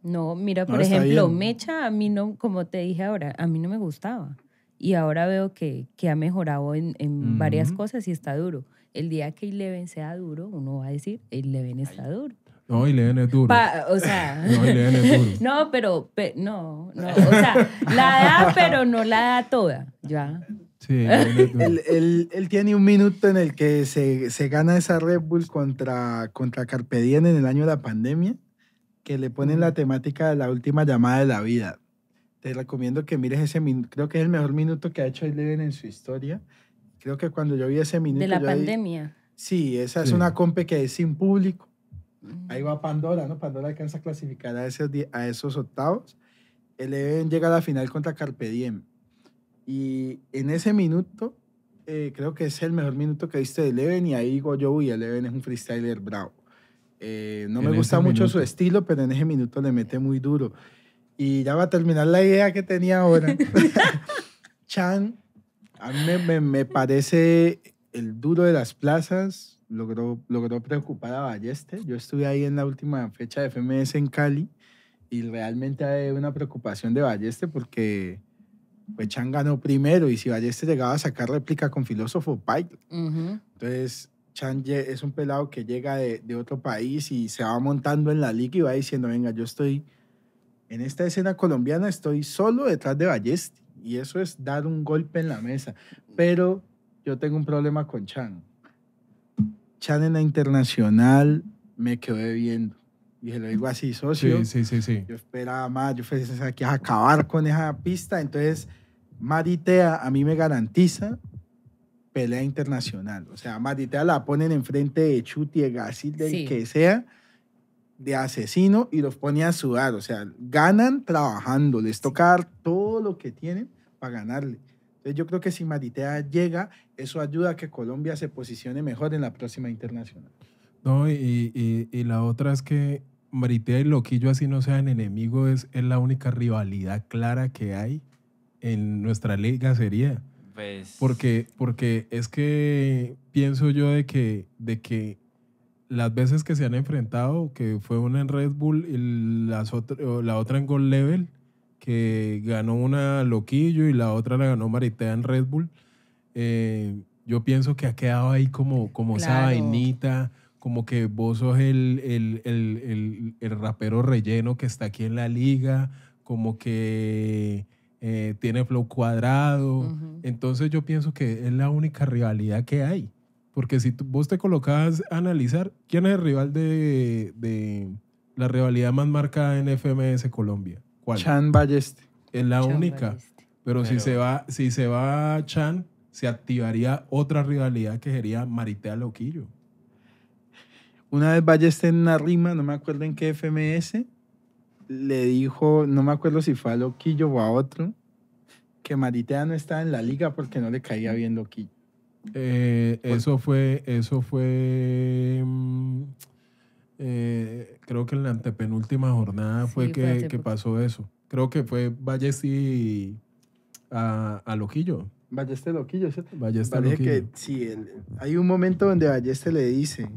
No, mira, por ejemplo, Mecha a mí no, como te dije ahora, a mí no me gustaba. Y ahora veo que, que ha mejorado en, en varias cosas y está duro. El día que Eleven sea duro, uno va a decir, Eleven está duro. No, Eleven es duro. o sea. No, Eleven es duro. no, pero, no, no. O sea, la da, pero no la da toda. Ya. Sí, él, tiene un minuto en el que se, se, gana esa Red Bull contra, contra Carpe en el año de la pandemia, que le ponen mm. la temática de la última llamada de la vida. Te recomiendo que mires ese minuto, creo que es el mejor minuto que ha hecho Eleven en su historia creo que cuando yo vi ese minuto... De la pandemia. sí, esa es una comp que es sin público. Mm. Ahí va Pandora, ¿no? Pandora alcanza a clasificar a esos, a esos octavos. El llega a la final contra Carpe Y en ese minuto, eh, creo que es el mejor minuto que viste de Eleven. Y ahí digo yo, uy, Eleven es un freestyler bravo. Eh, no me gusta mucho su estilo, pero en ese minuto le mete muy duro. Y ya va a terminar la idea que tenía ahora. Chan a mí me, parece el duro de las plazas, logró, logró preocupar a Balleste. Yo estuve ahí en la última fecha de FMS en Cali y realmente hay una preocupación de Balleste porque pues Chan ganó primero y si Balleste llegaba a sacar réplica con Filósofo Pipe Entonces Chan es un pelado que llega de, de, otro país y se va montando en la liga y va diciendo, venga, yo estoy en esta escena colombiana, estoy solo detrás de Balleste. Y eso es dar un golpe en la mesa. Mm. Pero yo tengo un problema con Chan. Chan en la internacional me quedé viendo. Y se lo digo así, socio. Sí, sí, sí, yo esperaba más, yo pensé que a acabar con esa pista. Entonces, Maritea a mí me garantiza pelea internacional. O sea, Maritea la ponen enfrente de Chuti, de Gasil, del que sea de asesino y los pone a sudar. O sea, ganan trabajando, les toca dar todo lo que tienen para ganarle. Entonces yo creo que si Maritea llega, eso ayuda a que Colombia se posicione mejor en la próxima internacional. No, y, y, la otra es que Maritea y Loquillo así no sean enemigos, es, es la única rivalidad clara que hay en nuestra liga sería. Pues... Porque, porque es que pienso yo de que, de que las veces que se han enfrentado, que fue una en Red Bull y la otra en Gold Level, que ganó una Loquillo y la otra la ganó Maritea en Red Bull, eh, yo pienso que ha quedado ahí como, como esa vainita, como que vos sos el, el, rapero relleno que está aquí en la liga, como que eh, tiene flow cuadrado. Entonces yo pienso que es la única rivalidad que hay. Porque si vos te colocabas a analizar, ¿quién es el rival de, la rivalidad más marcada en FMS Colombia? ¿Cuál? Chan Balleste. Es la única. Pero, si se va, si se va Chan, se activaría otra rivalidad que sería Maritea Loquillo. Una vez Balleste en una rima, no me acuerdo en qué FMS, le dijo, no me acuerdo si fue a Loquillo o a otro, que Maritea no estaba en la liga porque no le caía bien Loquillo. Eh, eso fue, eso fue, mm, eh, creo que en la antepenúltima jornada fue que, pasó eso. Creo que fue Vallesti a, a Loquillo. Balleste Loquillo, ¿cierto? Loquillo. sí, hay un momento donde Balleste le dice,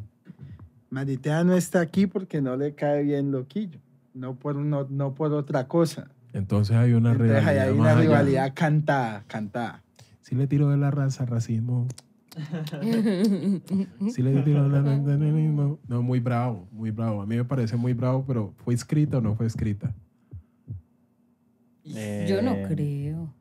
Maritea no está aquí porque no le cae bien Loquillo, no por, no, otra cosa. Entonces hay una rivalidad. Hay una rivalidad cantada, cantada. Si le tiro de la raza, racismo. si le tiro de la racismo. No, muy bravo, muy bravo. A mí me parece muy bravo, pero ¿fue escrita o no fue escrita? Yo no eh, creo.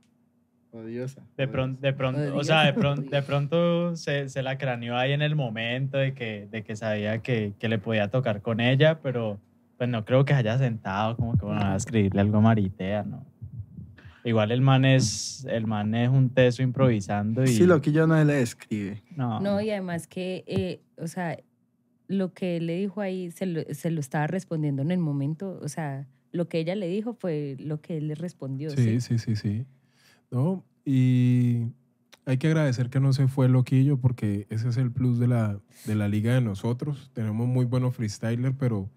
Odiosa. De, pronto, de pronto, o sea, de pronto, de pronto se, se, la craneó ahí en el momento de que, de que sabía que, que le podía tocar con ella, pero pues no creo que haya sentado como que, bueno, a escribirle algo maritea, ¿no? Igual el man es, el un teso improvisando. Y... Sí, lo no le escribe. No. no, y además que, eh, o sea, lo que él le dijo ahí se lo, se estaba respondiendo en el momento. O sea, lo que ella le dijo fue lo que él le respondió. Sí, sí, sí, sí. No, y hay que agradecer que no se fue loquillo porque ese es el plus de la, de la liga de nosotros. Tenemos muy buenos freestyler pero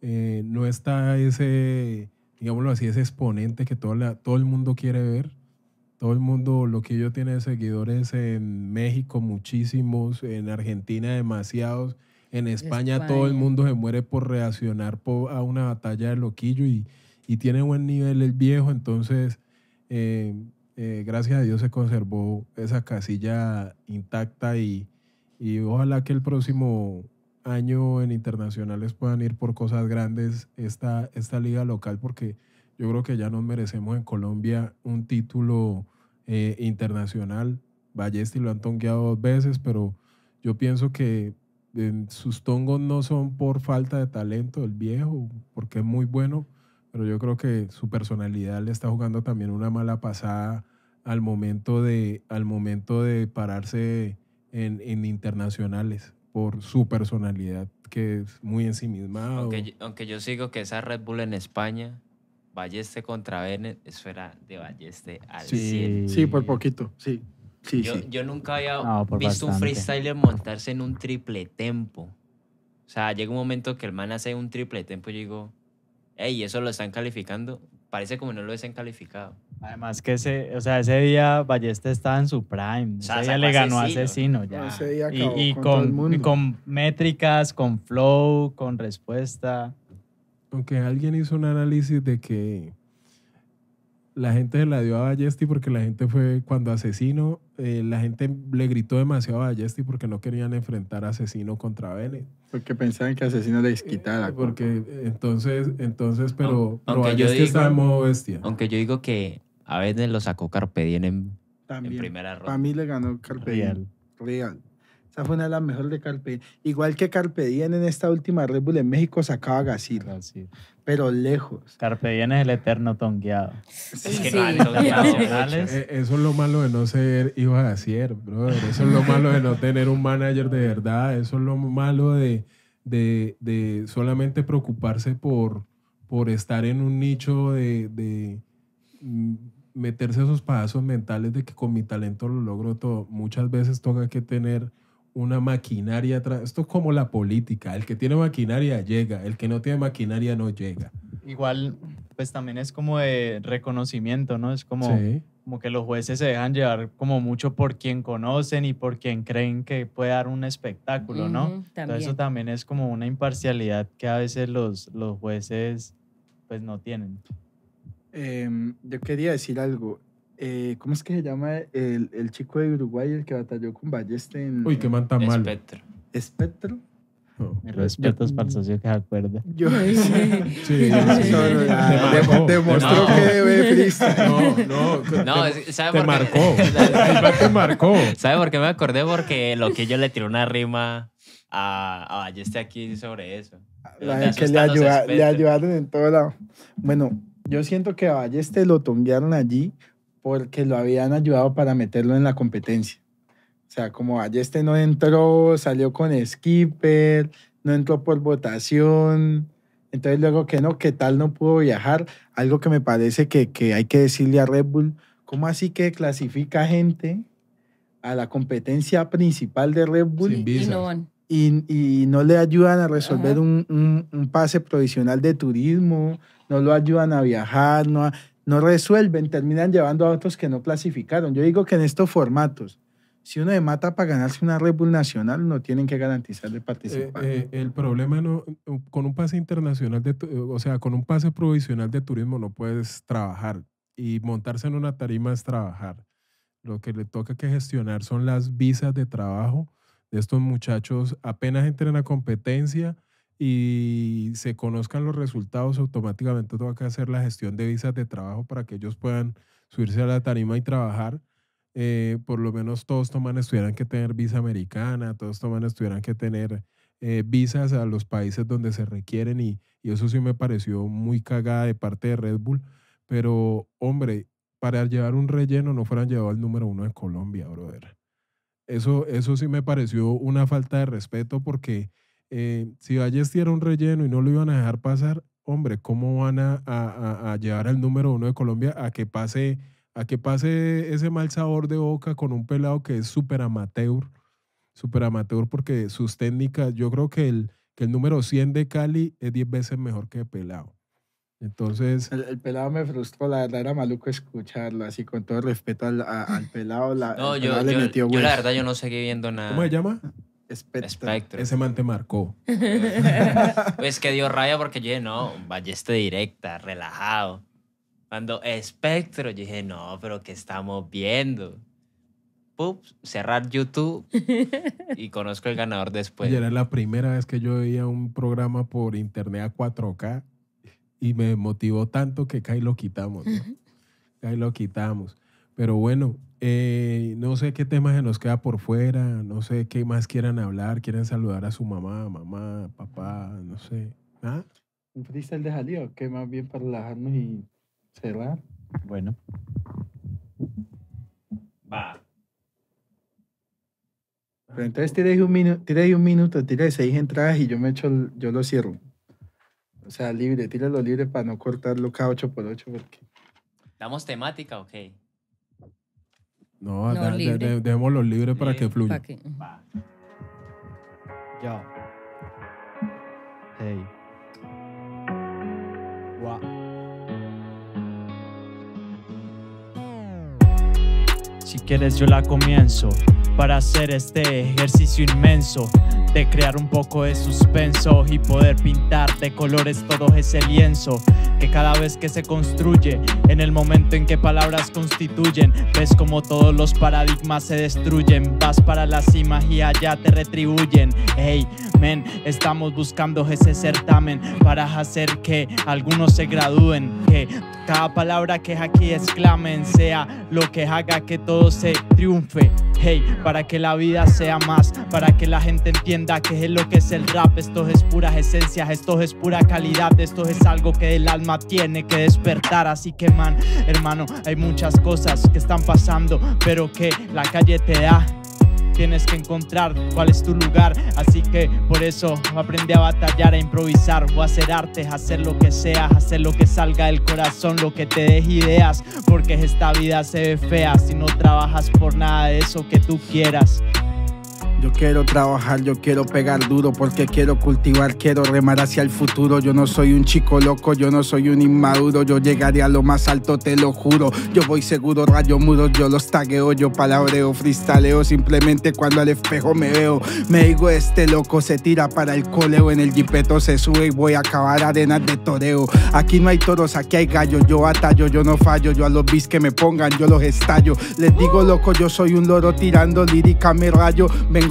eh, no está ese digámoslo así, ese exponente que todo, la, todo el mundo quiere ver. Todo el mundo, lo que yo tiene de seguidores en México, muchísimos, en Argentina, demasiados. En España, todo el mundo se muere por reaccionar a una batalla de loquillo y, y, tiene buen nivel el viejo. Entonces, eh, eh, gracias a Dios se conservó esa casilla intacta y, y ojalá que el próximo año en internacionales puedan ir por cosas grandes esta, esta liga local, porque yo creo que ya nos merecemos en Colombia un título eh, internacional. Ballesti lo han tongueado dos veces, pero yo pienso que sus tongos no son por falta de talento el viejo, porque es muy bueno, pero yo creo que su personalidad le está jugando también una mala pasada al momento de, al momento de pararse en, en internacionales por su personalidad, que es muy en ensimismado. Aunque, aunque yo sigo que esa Red Bull en España, Balleste contra Bennett, eso de Balleste al sí. Sí, por poquito, sí. yo, nunca había visto un freestyler montarse en un triple tempo. O sea, llega un momento que el man hace un triple tempo y digo, hey, eso lo están calificando. Parece como no lo hubiesen calificado. Además que ese, o sea, ese día Ballesta estaba en su prime. ya le ganó asesino, asesino ya. y, con, métricas, con flow, con respuesta. Aunque alguien hizo un análisis de que la gente se la dio a Ballesti porque la gente fue cuando Asesino, eh, la gente le gritó demasiado a Ballesti porque no querían enfrentar a Asesino contra Vélez. Porque pensaban que Asesino les quitara. Eh, porque entonces, entonces, pero, aunque, yo digo, estaba en modo bestia. Aunque yo digo que a veces lo sacó Carpe en, primera ronda. Para mí le ganó Carpe Real. Esa fue una de las mejores de Carpe Igual que Carpe en esta última Red Bull en México sacaba Gasil. Pero lejos. Carpe es el eterno tongueado. Sí, eh, eso es lo malo de no ser hijo de Gacier, brother. Eso es lo malo de no tener un manager de verdad. Eso es lo malo de, de, de solamente preocuparse por, por estar en un nicho de, de mm, meterse esos pasos mentales de que con mi talento lo logro todo. Muchas veces toca que tener una maquinaria atrás. Esto es como la política. El que tiene maquinaria llega, el que no tiene maquinaria no llega. Igual, pues también es como de reconocimiento, ¿no? Es como, como que los jueces se dejan llevar como mucho por quien conocen y por quien creen que puede dar un espectáculo, ¿no? Entonces eso también es como una imparcialidad que a veces los, los jueces pues no tienen. Em, yo quería decir algo. Eh, ¿Cómo es que se llama el, el, chico de Uruguay, el que batalló con Balleste en. Uy, qué man tan mal. Espectro. ¿Espectro? Pero Me respetas para el que se acuerda. Yo sí. sí. Te que debe No, no. No, te, marcó. te marcó. ¿Sabe por qué me acordé? Porque lo que yo le tiré una rima a, a Balleste aquí sobre eso. que le, le ayudaron en todo lado. Bueno, yo siento que a Balleste lo tonguearon allí porque lo habían ayudado para meterlo en la competencia. O sea, como Balleste no entró, salió con Skipper, no entró por votación. Entonces luego que no, que tal no pudo viajar. Algo que me parece que, hay que decirle a Red Bull, ¿cómo así que clasifica gente a la competencia principal de Red Bull? Sin Y no y, no le ayudan a resolver un, un, pase provisional de turismo, no lo ayudan a viajar, no, no resuelven, terminan llevando a otros que no clasificaron. Yo digo que en estos formatos, si uno de mata para ganarse una Red Bull nacional, no tienen que garantizarle participar. Eh, eh, el problema no, con un pase internacional, de, o sea, con un pase provisional de turismo no puedes trabajar y montarse en una tarima es trabajar. Lo que le toca que gestionar son las visas de trabajo estos muchachos apenas entren a competencia y se conozcan los resultados, automáticamente tengo que hacer la gestión de visas de trabajo para que ellos puedan subirse a la tarima y trabajar. Eh, por lo menos todos toman, estuvieran que tener visa americana, todos toman, estuvieran que tener eh, visas a los países donde se requieren y, eso sí me pareció muy cagada de parte de Red Bull. Pero, hombre, para llevar un relleno no fueran llevado al número uno en Colombia, brother. Eso, sí me pareció una falta de respeto porque eh, si Ballesti era un relleno y no lo iban a dejar pasar, hombre, ¿cómo van a, llevar al número uno de Colombia a que pase, a que pase ese mal sabor de boca con un pelado que es súper amateur? Súper amateur porque sus técnicas, yo creo que el, que el número 100 de Cali es 10 veces mejor que pelado. Entonces. El, pelado me frustró, la verdad era maluco escucharlo, así con todo respeto al, al pelado. La, no, yo, yo, la verdad yo no seguí viendo nada. ¿Cómo se llama? Espectro. Ese man te marcó. pues que dio rabia porque yo dije, no, balleste directa, relajado. Cuando espectro, dije, no, pero ¿qué estamos viendo? Pup, cerrar YouTube y conozco el ganador después. Y era la primera vez que yo veía un programa por internet a 4K y me motivó tanto que y lo quitamos. ¿no? lo quitamos. Pero bueno, eh, no sé qué temas se nos queda por fuera, no sé qué más quieran hablar, quieren saludar a su mamá, mamá, papá, no sé. Un freestyle de salió que más bien para relajarnos y cerrar. Bueno. Va. Pero entonces tiréis un, minuto, tiré un minuto, tiré seis entradas y yo me echo, yo lo cierro. O sea, libre, tíralo libre para no cortarlo cada 8 por 8 porque... ¿Damos temática o qué? No, no de, libre. para que fluya. Va. Yo. Hey. Si quieres yo la comienzo para hacer este ejercicio inmenso de crear un poco de suspenso y poder pintar de colores todo ese lienzo que cada vez que se construye, en el momento en que palabras constituyen, ves como todos los paradigmas se destruyen, vas para las cima y allá te retribuyen. Hey, men, estamos buscando ese certamen para hacer que algunos se gradúen, que cada palabra que aquí exclamen sea lo que haga que todo se triunfe. Hey, para que la vida sea más, para que la gente entienda que es lo que es el rap. Esto es puras esencias, esto es pura calidad, esto es algo que el alma tiene que despertar. Así que, man, hermano, hay muchas cosas que están pasando, pero que la calle te da tienes que encontrar cuál es tu lugar. Así que por eso aprende a batallar, a improvisar o a hacer arte, hacer lo que sea, hacer lo que salga del corazón, lo que te deje ideas, porque esta vida se ve fea si no trabajas por nada de eso que tú quieras. Yo quiero trabajar, yo quiero pegar duro porque quiero cultivar, quiero remar hacia el futuro. Yo no soy un chico loco, yo no soy un inmaduro. Yo llegaré a lo más alto, te lo juro. Yo voy seguro, rayo mudo, yo los tagueo, yo palabreo, freestaleo. Simplemente cuando al espejo me veo, me digo este loco se tira para el coleo. En el jipeto se sube y voy a acabar arenas de toreo. Aquí no hay toros, aquí hay gallos. Yo atallo, yo no fallo. Yo a los bis que me pongan, yo los estallo. Les digo loco, yo soy un loro tirando lírica, me rayo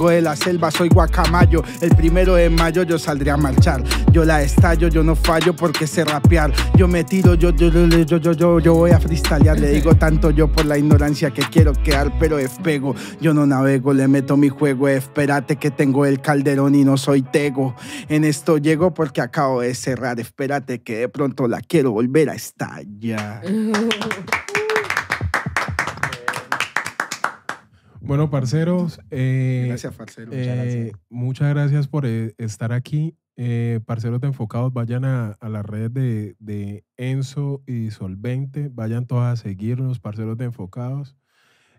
de la selva, soy guacamayo. El primero de mayo yo saldré a marchar. Yo la estallo, yo no fallo porque sé rapear. Yo me tiro, yo, yo, yo, yo, yo, yo, voy a freestylear. Le digo tanto yo por la ignorancia que quiero quedar, pero despego. Yo no navego, le meto mi juego. Espérate que tengo el calderón y no soy tego. En esto llego porque acabo de cerrar. Espérate que de pronto la quiero volver a estallar. Bueno, parceros. Eh, eh, muchas, gracias. por eh, estar aquí. parceros de Enfocados, vayan a, las la red de, de, Enzo y Solvente. Vayan todos a seguirnos, parceros de Enfocados.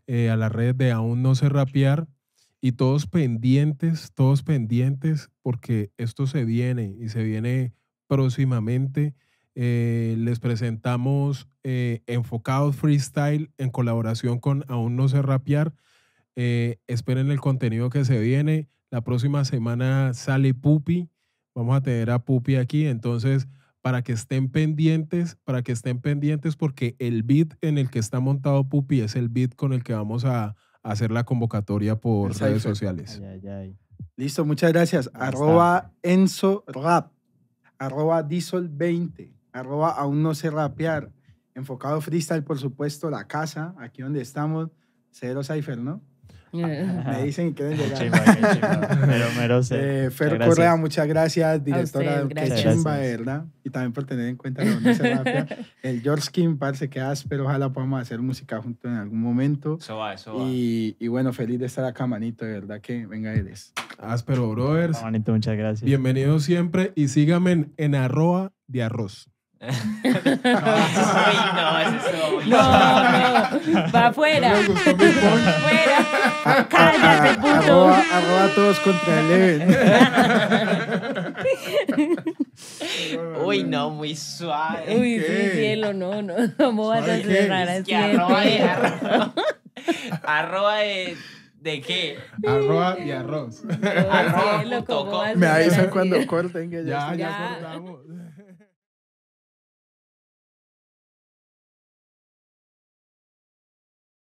a la red de Aún No Sé Rapear. Y todos pendientes, todos pendientes, porque esto se viene y se viene próximamente. les presentamos Enfocados Freestyle en colaboración con Aún No Sé Rapear. Eh, esperen el contenido que se viene. La próxima semana sale Pupi. Vamos a tener a Pupi aquí. Entonces, para que estén pendientes, para que estén pendientes, porque el beat en el que está montado Pupi es el beat con el que vamos a, hacer la convocatoria por redes sociales. Listo, muchas gracias. arroba Enzo Rap, arroba Diesel 20, arroba Aún No Sé Rapear, enfocado freestyle, por supuesto, la casa, aquí donde estamos, Cero Cypher, ¿no? Me dicen que quieren llegar. Chimba, Mero, mero sé. Eh, Fer Correa, muchas gracias, directora de Chimba, ¿verdad? Y también por tener en cuenta la El George Kim parece que pero ojalá podamos hacer música juntos en algún momento. Eso va, eso va. Y, bueno, feliz de estar acá, manito, de verdad que venga eres. Áspero Brothers. Manito, muchas gracias. bienvenido siempre y síganme en, en arroba de arroz no, eso no, no, va afuera. Fuera. Cállate, ah, puto. Arroba, todos contra el E. Uy, no, muy suave. Uy, sí, cielo, no, no. ¿Cómo a cerrar así? Arroba de arroba. arroba de. ¿De qué? Arroba y arroz. arroba. y Me avisan cuando corten que ya, ya, ya cortamos.